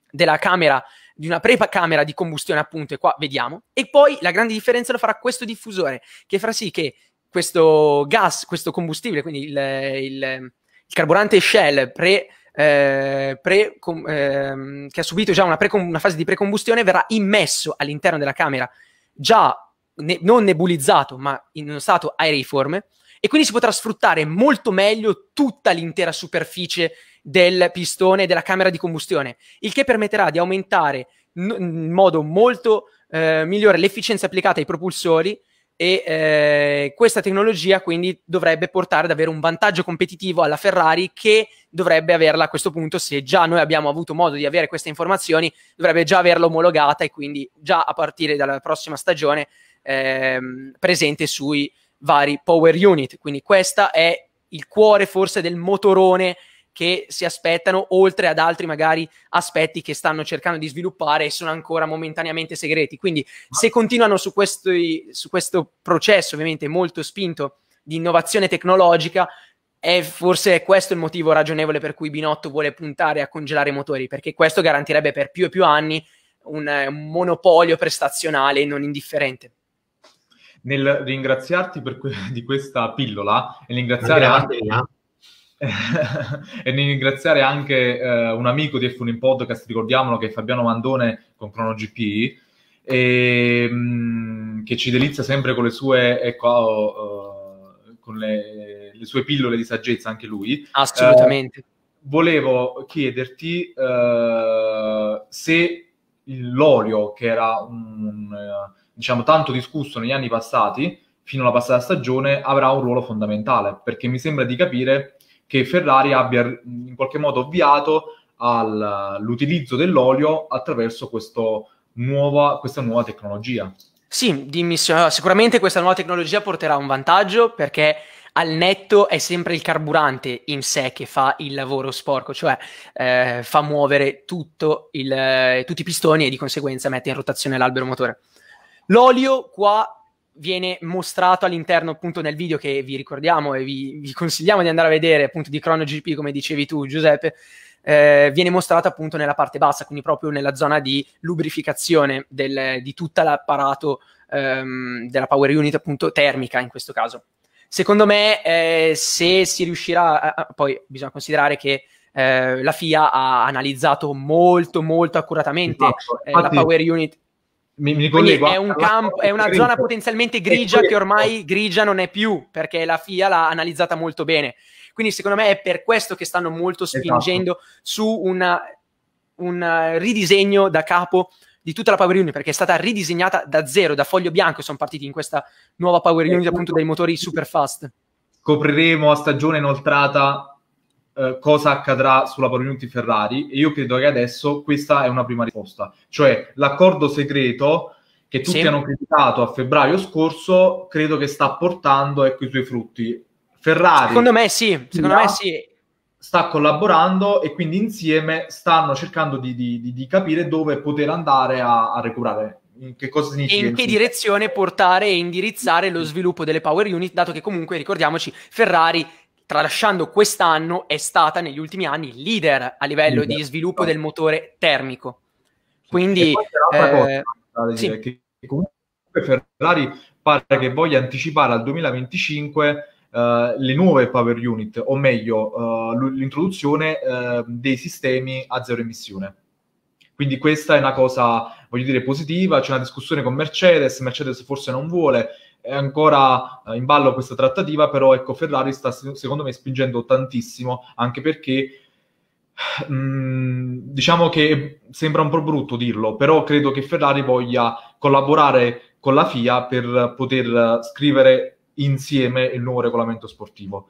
della camera, di una pre-camera di combustione, appunto. E qua vediamo. E poi la grande differenza lo farà questo diffusore, che farà sì che questo gas, questo combustibile, quindi il, il, il carburante Shell pre- eh, pre, com, ehm, che ha subito già una, pre, una, fase di precombustione verrà immesso all'interno della camera già ne- non nebulizzato, ma in uno stato aereiforme, e quindi si potrà sfruttare molto meglio tutta l'intera superficie del pistone e della camera di combustione, il che permetterà di aumentare n- in modo molto eh, migliore l'efficienza applicata ai propulsori e eh, questa tecnologia quindi dovrebbe portare ad avere un vantaggio competitivo alla Ferrari che dovrebbe averla a questo punto se già noi abbiamo avuto modo di avere queste informazioni dovrebbe già averla omologata e quindi già a partire dalla prossima stagione ehm, presente sui vari power unit. Quindi questo è il cuore forse del motorone che si aspettano, oltre ad altri magari aspetti che stanno cercando di sviluppare e sono ancora momentaneamente segreti. Quindi se continuano su, questi, su questo processo ovviamente molto spinto di innovazione tecnologica, è forse questo il motivo ragionevole per cui Binotto vuole puntare a congelare i motori, perché questo garantirebbe per più e più anni un, eh, un monopolio prestazionale non indifferente nel ringraziarti per que- di questa pillola e ringraziare anche... Eh. e ringraziare anche eh, un amico di F1 in Podcast, ricordiamolo che è Fabiano Mandone con CronoGP, e, ehm, mh, che ci delizia sempre con le sue, ecco, uh, con le, le, sue pillole di saggezza anche lui. Eh, Assolutamente. Eh, volevo chiederti uh, se l'olio, che era un, un diciamo, tanto discusso negli anni passati, fino alla passata stagione, avrà un ruolo fondamentale, perché mi sembra di capire che Ferrari abbia in qualche modo ovviato all'utilizzo dell'olio attraverso nuova, questa nuova tecnologia. Sì, dimmi, eh, sicuramente questa nuova tecnologia porterà un vantaggio perché al netto è sempre il carburante in sé che fa il lavoro sporco, cioè eh, fa muovere il, eh, tutti i pistoni e di conseguenza mette in rotazione l'albero motore. L'olio qua viene mostrato all'interno appunto nel video che vi ricordiamo e vi, vi consigliamo di andare a vedere appunto di GP come dicevi tu Giuseppe eh, viene mostrato appunto nella parte bassa quindi proprio nella zona di lubrificazione del, di tutto l'apparato ehm, della power unit appunto termica in questo caso secondo me eh, se si riuscirà a, eh, eh, poi bisogna considerare che eh, la FIA ha analizzato molto molto accuratamente esatto. Eh, la power unit mi, mi collego, è, un campo, è, una zona potenzialmente grigia che ormai grigia non è più perché la FIA l'ha analizzata molto bene. Quindi secondo me è per questo che stanno molto esatto. spingendo esatto. su una, un eh, ridisegno da capo di tutta la Power Unit perché è stata ridisegnata da zero, da foglio bianco sono partiti in questa nuova Power Unit appunto dai motori super fast. Scopriremo a stagione inoltrata eh, cosa accadrà sulla Paruniuti Ferrari e io credo che adesso questa è una prima risposta, cioè l'accordo segreto che tutti sì. hanno criticato a febbraio scorso, credo che sta portando ecco, i suoi frutti. Ferrari. Secondo me sì, secondo me sì. Sta collaborando e quindi insieme stanno cercando di, di, di capire dove poter andare a, a recuperare che cosa significa? in che direzione portare e indirizzare lo sviluppo delle power unit, dato che comunque ricordiamoci Ferrari tralasciando quest'anno, è stata negli ultimi anni leader a livello leader. di sviluppo del motore termico. Quindi... Eh, cosa, sì. che comunque Ferrari pare che voglia anticipare al 2025 Uh, eh, le nuove power unit, o meglio, uh, l'introduzione uh, dei sistemi a zero emissione. Quindi questa è una cosa, voglio dire, positiva, c'è una discussione con Mercedes, Mercedes forse non vuole, è ancora eh, in ballo questa trattativa, però ecco Ferrari sta secondo me spingendo tantissimo, anche perché mm, diciamo che sembra un po' brutto dirlo, però credo che Ferrari voglia collaborare con la FIA per poter scrivere insieme il nuovo regolamento sportivo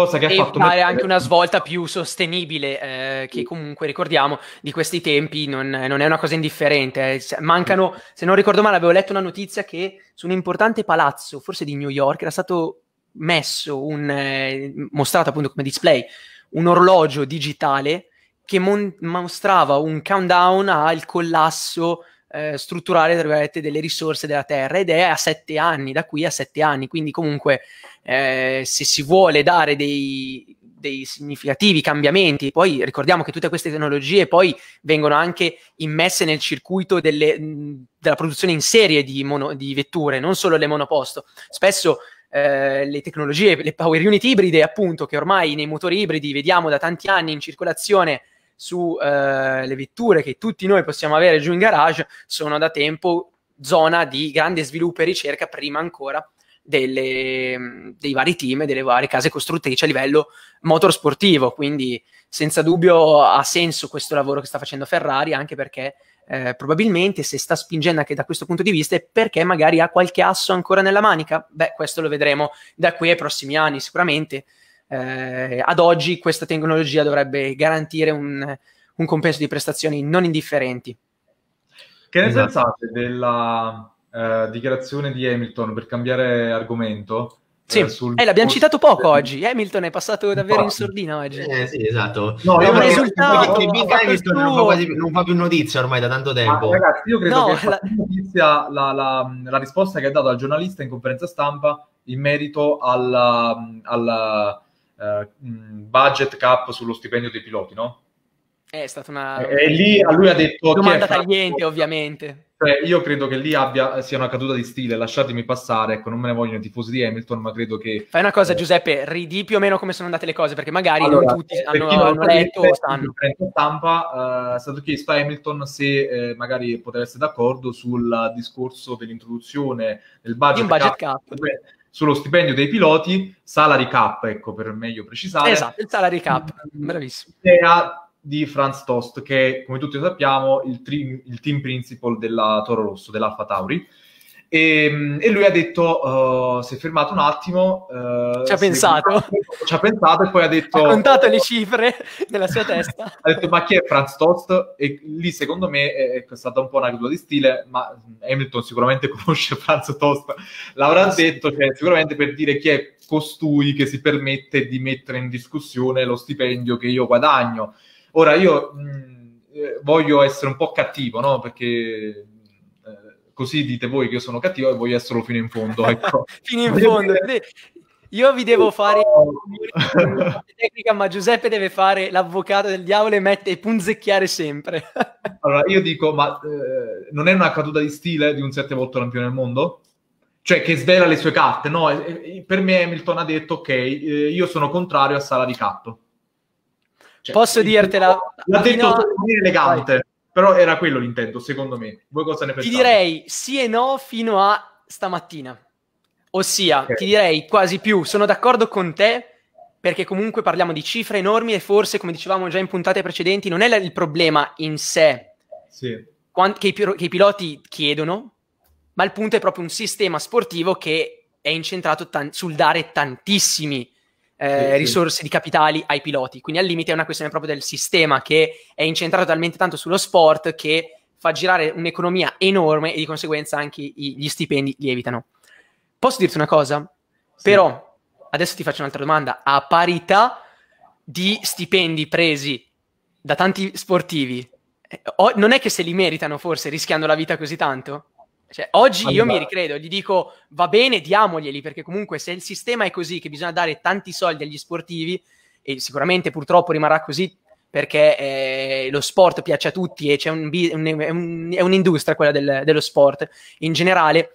cosa che e ha fatto fare mettere... anche una svolta più sostenibile eh, che comunque ricordiamo di questi tempi non, non è una cosa indifferente eh. mancano se non ricordo male avevo letto una notizia che su un importante palazzo forse di New York era stato messo un eh, mostrato appunto come display un orologio digitale che mon- mostrava un countdown al collasso eh, strutturale, tra delle risorse della terra ed è a sette anni, da qui a sette anni, quindi comunque eh, se si vuole dare dei, dei significativi cambiamenti. Poi ricordiamo che tutte queste tecnologie poi vengono anche immesse nel circuito delle, della produzione in serie di, mono, di, vetture, non solo le monoposto. Spesso eh, le tecnologie, le power unit ibride, appunto, che ormai nei motori ibridi vediamo da tanti anni in circolazione sulle eh, vetture che tutti noi possiamo avere giù in garage sono da tempo zona di grande sviluppo e ricerca prima ancora delle, dei vari team e delle varie case costruttrici a livello motorsportivo. Quindi, senza dubbio, ha senso questo lavoro che sta facendo Ferrari, anche perché eh, probabilmente se sta spingendo anche da questo punto di vista è perché magari ha qualche asso ancora nella manica. Beh, questo lo vedremo da qui ai prossimi anni, sicuramente eh, ad oggi questa tecnologia dovrebbe garantire un, un compenso di prestazioni non indifferenti. Che ne esatto. pensate della eh, dichiarazione di Hamilton per cambiare argomento? Eh, sì, eh, sul... eh, l'abbiamo citato poco oggi. Hamilton è passato davvero in sordina oggi. Eh, sì, esatto. No, no, risultato, che Big Hamilton non fa, quasi, non fa più notizia ormai da tanto tempo. Ma, ragazzi, io credo no, che la... Notizia, la, la, la... risposta che ha dato al giornalista in conferenza stampa in merito alla, um, alla eh, budget cap sullo stipendio dei piloti, no? È stata una... E, lì a lui ha detto... Domanda tagliente, ovviamente. Cioè, io credo che lì abbia, sia una caduta di stile, lasciatemi passare, ecco, non me ne vogliono i tifosi di Hamilton, ma credo che... Fai una cosa, eh... Giuseppe, ridi più o meno come sono andate le cose, perché magari allora, non tutti eh, hanno, non hanno letto o sanno. Stampa, uh, è stato chiesto a Hamilton se eh, magari poteva essere d'accordo sul discorso dell'introduzione del budget, di un budget cap, cap sullo stipendio dei piloti, salary cap, ecco per meglio precisare. Esatto, il salary cap, mm, bravissimo. Era di Franz Tost, che come tutti sappiamo il, il team principal della Toro Rosso, dell'Alfa Tauri. E, ehm, e lui ha detto, uh, si è fermato un attimo. Uh, ci ha pensato. ci ha pensato e poi ha detto... Ha contato le cifre nella sua testa. ha detto, ma chi è Franz Tost? E lì secondo me è, è stata un po' una caduta di stile, ma mm, Hamilton sicuramente conosce Franz Tost. L'avrà ah, detto, sì. cioè, sicuramente per dire chi è costui che si permette di mettere in discussione lo stipendio che io guadagno. Ora io mh, mm, eh, voglio essere un po' cattivo, no? Perché così dite voi che io sono cattivo e voglio esserlo fino in fondo. Ecco. fino in fondo. Io vi devo fare la tecnica, ma Giuseppe deve fare l'avvocato del diavolo e mette punzecchiare sempre. allora, io dico, ma eh, non è una caduta di stile eh, di un sette volte campione del mondo? Cioè, che svela le sue carte, no? Eh, eh, per me Hamilton ha detto, ok, io sono contrario a sala di catto. Cioè, Posso dirtela? L'ha detto no, in elegante. Vai. Però era quello l'intento, secondo me. Voi cosa ne pensate? Ti direi sì e no fino a stamattina. Ossia, okay. ti direi quasi più, sono d'accordo con te perché comunque parliamo di cifre enormi e forse, come dicevamo già in puntate precedenti, non è il problema in sé sì. che, i che i piloti chiedono, ma il punto è proprio un sistema sportivo che è incentrato tan- sul dare tantissimi eh, sì, risorse di capitali ai piloti. Quindi al limite è una questione proprio del sistema che è incentrato talmente tanto sullo sport che fa girare un'economia enorme e di conseguenza anche i, gli stipendi lievitano. Posso dirti una cosa? Sì. Però adesso ti faccio un'altra domanda. A parità di stipendi presi da tanti sportivi, eh, non è che se li meritano forse rischiando la vita così tanto? Cioè, oggi allora. io mi ricredo, gli dico va bene, diamoglieli, perché comunque se il sistema è così, che bisogna dare tanti soldi agli sportivi, e sicuramente purtroppo rimarrà così perché eh, lo sport piace a tutti e un, un, è un'industria quella del, dello sport in generale.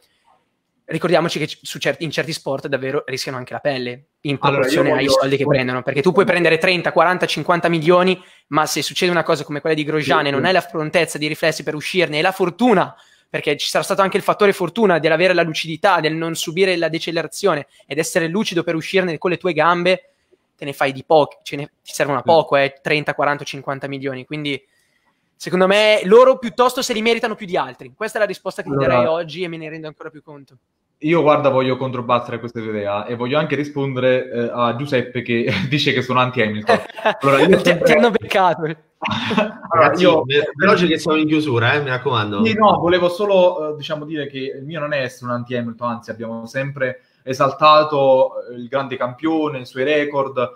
Ricordiamoci che certi, in certi sport davvero rischiano anche la pelle in proporzione allora, ai soldi che prendono, perché tu puoi prendere 30, 40, 50 milioni, ma se succede una cosa come quella di Grosjean e non hai la prontezza di riflessi per uscirne e la fortuna perché ci sarà stato anche il fattore fortuna dell'avere la lucidità, del non subire la decelerazione ed essere lucido per uscirne con le tue gambe, te ne fai di pochi, ce ne, ti servono a mm. poco, eh, 30, 40, 50 milioni, quindi secondo me loro piuttosto se li meritano più di altri. Questa è la risposta che allora, ti darei oggi e me ne rendo ancora più conto io guarda voglio controbattere questa idea e voglio anche rispondere eh, a Giuseppe che dice che sono anti-Hamilton. Allora, io sempre... ti hanno beccato. allora, io... Veloce che siamo in chiusura, eh, mi raccomando. Sì, no, volevo solo eh, diciamo, dire che il mio non è essere un anti-Hamilton, anzi abbiamo sempre esaltato eh, il grande campione, i suoi record,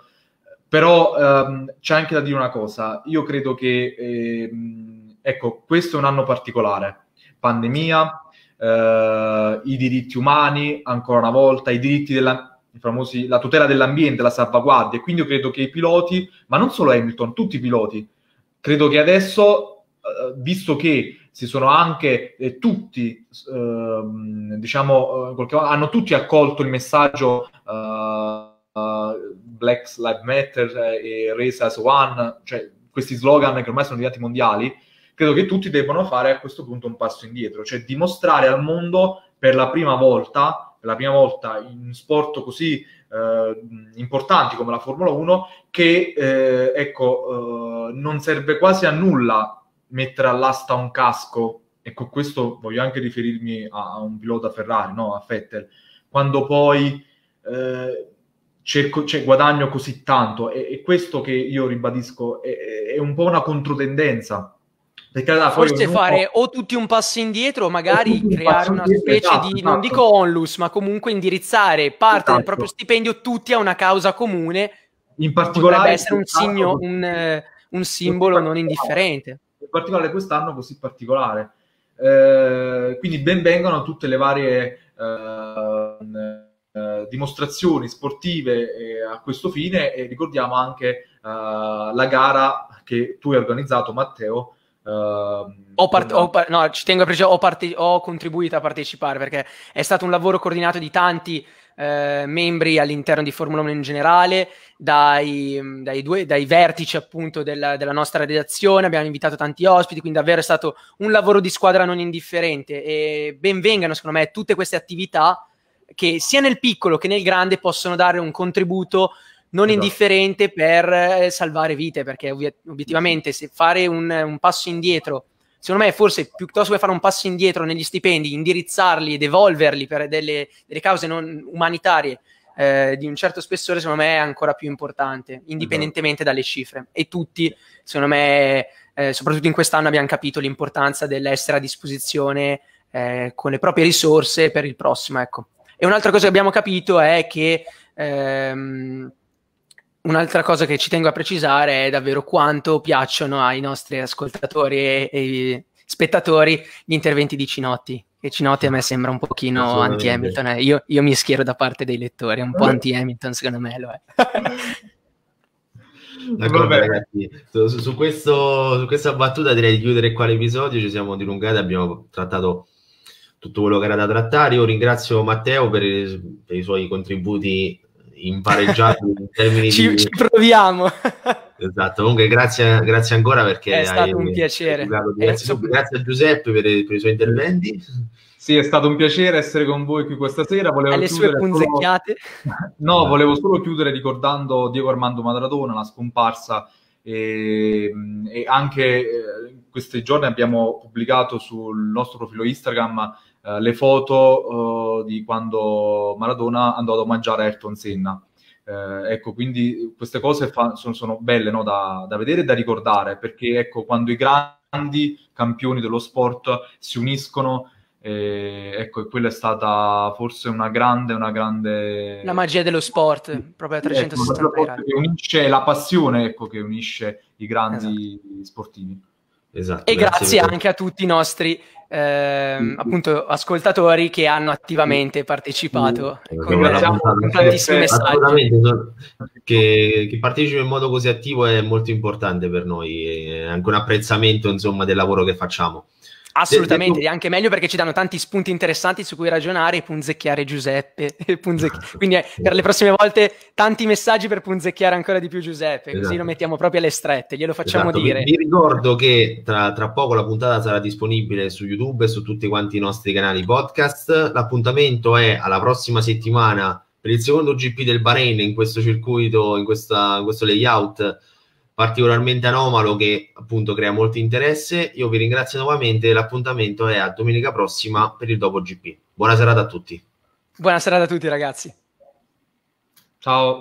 però ehm, c'è anche da dire una cosa, io credo che, ehm, ecco, questo è un anno particolare, pandemia, eh, i diritti umani, ancora una volta, i diritti della, i famosi, la tutela dell'ambiente, la salvaguardia. Quindi io credo che i piloti, ma non solo Hamilton, tutti i piloti, credo che adesso, eh, visto che si sono anche eh, tutti, ehm, diciamo, eh, hanno tutti accolto il messaggio eh, eh, Black Lives Matter e Race as One, cioè questi slogan che ormai sono diventati mondiali, credo che tutti debbano fare a questo punto un passo indietro, cioè dimostrare al mondo per la prima volta, per la prima volta in sport così eh, importanti come la Formula 1, che eh, ecco, eh, non serve quasi a nulla mettere all'asta un casco, e con questo voglio anche riferirmi a, a un pilota Ferrari, no? a Vettel, quando poi eh, cerco, cioè, guadagno così tanto, e, e, questo che io ribadisco è, è un po' una controtendenza perché là, Forse fare può... o tutti un passo indietro, magari o creare un una specie esatto, di, esatto. non dico onlus, ma comunque indirizzare parte esatto. del proprio stipendio tutti a una causa comune. In particolare, potrebbe essere un, segno, un, un simbolo non indifferente. In particolare quest'anno così particolare. Eh, quindi benvengano tutte le varie eh, eh, dimostrazioni sportive eh, a questo fine e ricordiamo anche eh, la gara che tu hai organizzato, Matteo, Uh, ehm, ho, part- ho, par- no, preci- ho, parte- ho, contribuito a partecipare perché è stato un lavoro coordinato di tanti eh, membri all'interno di Formula 1 in generale, dai, mm, dai, due, dai vertici appunto della, della, nostra redazione, abbiamo invitato tanti ospiti, quindi davvero è stato un lavoro di squadra non indifferente e benvengano secondo me tutte queste attività che sia nel piccolo che nel grande possono dare un contributo non esatto. indifferente per eh, salvare vite, perché obiettivamente se fare un, un, passo indietro, secondo me forse piuttosto che fare un passo indietro negli stipendi, indirizzarli ed evolverli per delle, delle cause non umanitarie eh, di un certo spessore, secondo me è ancora più importante, indipendentemente esatto. dalle cifre. E tutti, secondo me, eh, soprattutto in quest'anno abbiamo capito l'importanza dell'essere a disposizione eh, con le proprie risorse per il prossimo, ecco. E un'altra cosa che abbiamo capito è che ehm, Un'altra cosa che ci tengo a precisare è davvero quanto piacciono ai nostri ascoltatori e, e spettatori gli interventi di Cinotti, E Cinotti a me sembra un pochino anti-Hamilton, eh. io, io, mi schiero da parte dei lettori, è un po' anti-Hamilton secondo me lo è. D'accordo Vabbè. ragazzi, su, su, questo, su, questa battuta direi di chiudere qua l'episodio, ci siamo dilungati, abbiamo trattato tutto quello che era da trattare, io ringrazio Matteo per, per i suoi contributi invareggiabile in termini ci, di... Ci proviamo! esatto, comunque grazie, grazie ancora perché... È stato hai, un piacere. Eh, grazie, grazie a Giuseppe per, per i suoi interventi. Sì, è stato un piacere essere con voi qui questa sera. Volevo Alle sue punzecchiate. Solo... No, volevo solo chiudere ricordando Diego Armando Madradona, la scomparsa. E, e anche eh, questi giorni abbiamo pubblicato sul nostro profilo Instagram eh, le foto eh, di quando Maradona andò ad omaggiare Ayrton Senna. Eh, ecco, quindi queste cose fa- sono, sono, belle no, da, da, vedere e da ricordare, perché ecco, quando i grandi campioni dello sport si uniscono, eh, ecco, e quella è stata forse una grande, una grande... La magia dello sport, proprio a 360 ecco, gradi. unisce la passione, ecco, che unisce i grandi esatto. sportivi. Esatto, e grazie, grazie anche a tutti i nostri eh, appunto ascoltatori che hanno attivamente mm-hmm. partecipato con, diciamo, con tantissimi messaggi che, che partecipa in modo così attivo è molto importante per noi è anche un apprezzamento insomma del lavoro che facciamo Assolutamente, e anche meglio perché ci danno tanti spunti interessanti su cui ragionare e punzecchiare Giuseppe. Quindi per le prossime volte tanti messaggi per punzecchiare ancora di più Giuseppe, esatto. così lo mettiamo proprio alle strette, glielo facciamo esatto. dire. Vi ricordo che tra, tra, poco la puntata sarà disponibile su YouTube e su tutti quanti i nostri canali podcast. L'appuntamento è alla prossima settimana per il secondo GP del Bahrain in questo circuito, in, questa, in questo layout particolarmente anomalo che appunto crea molto interesse. Io vi ringrazio nuovamente, l'appuntamento è a domenica prossima per il dopo GP. Buona serata a tutti. Buona serata a tutti ragazzi. Ciao.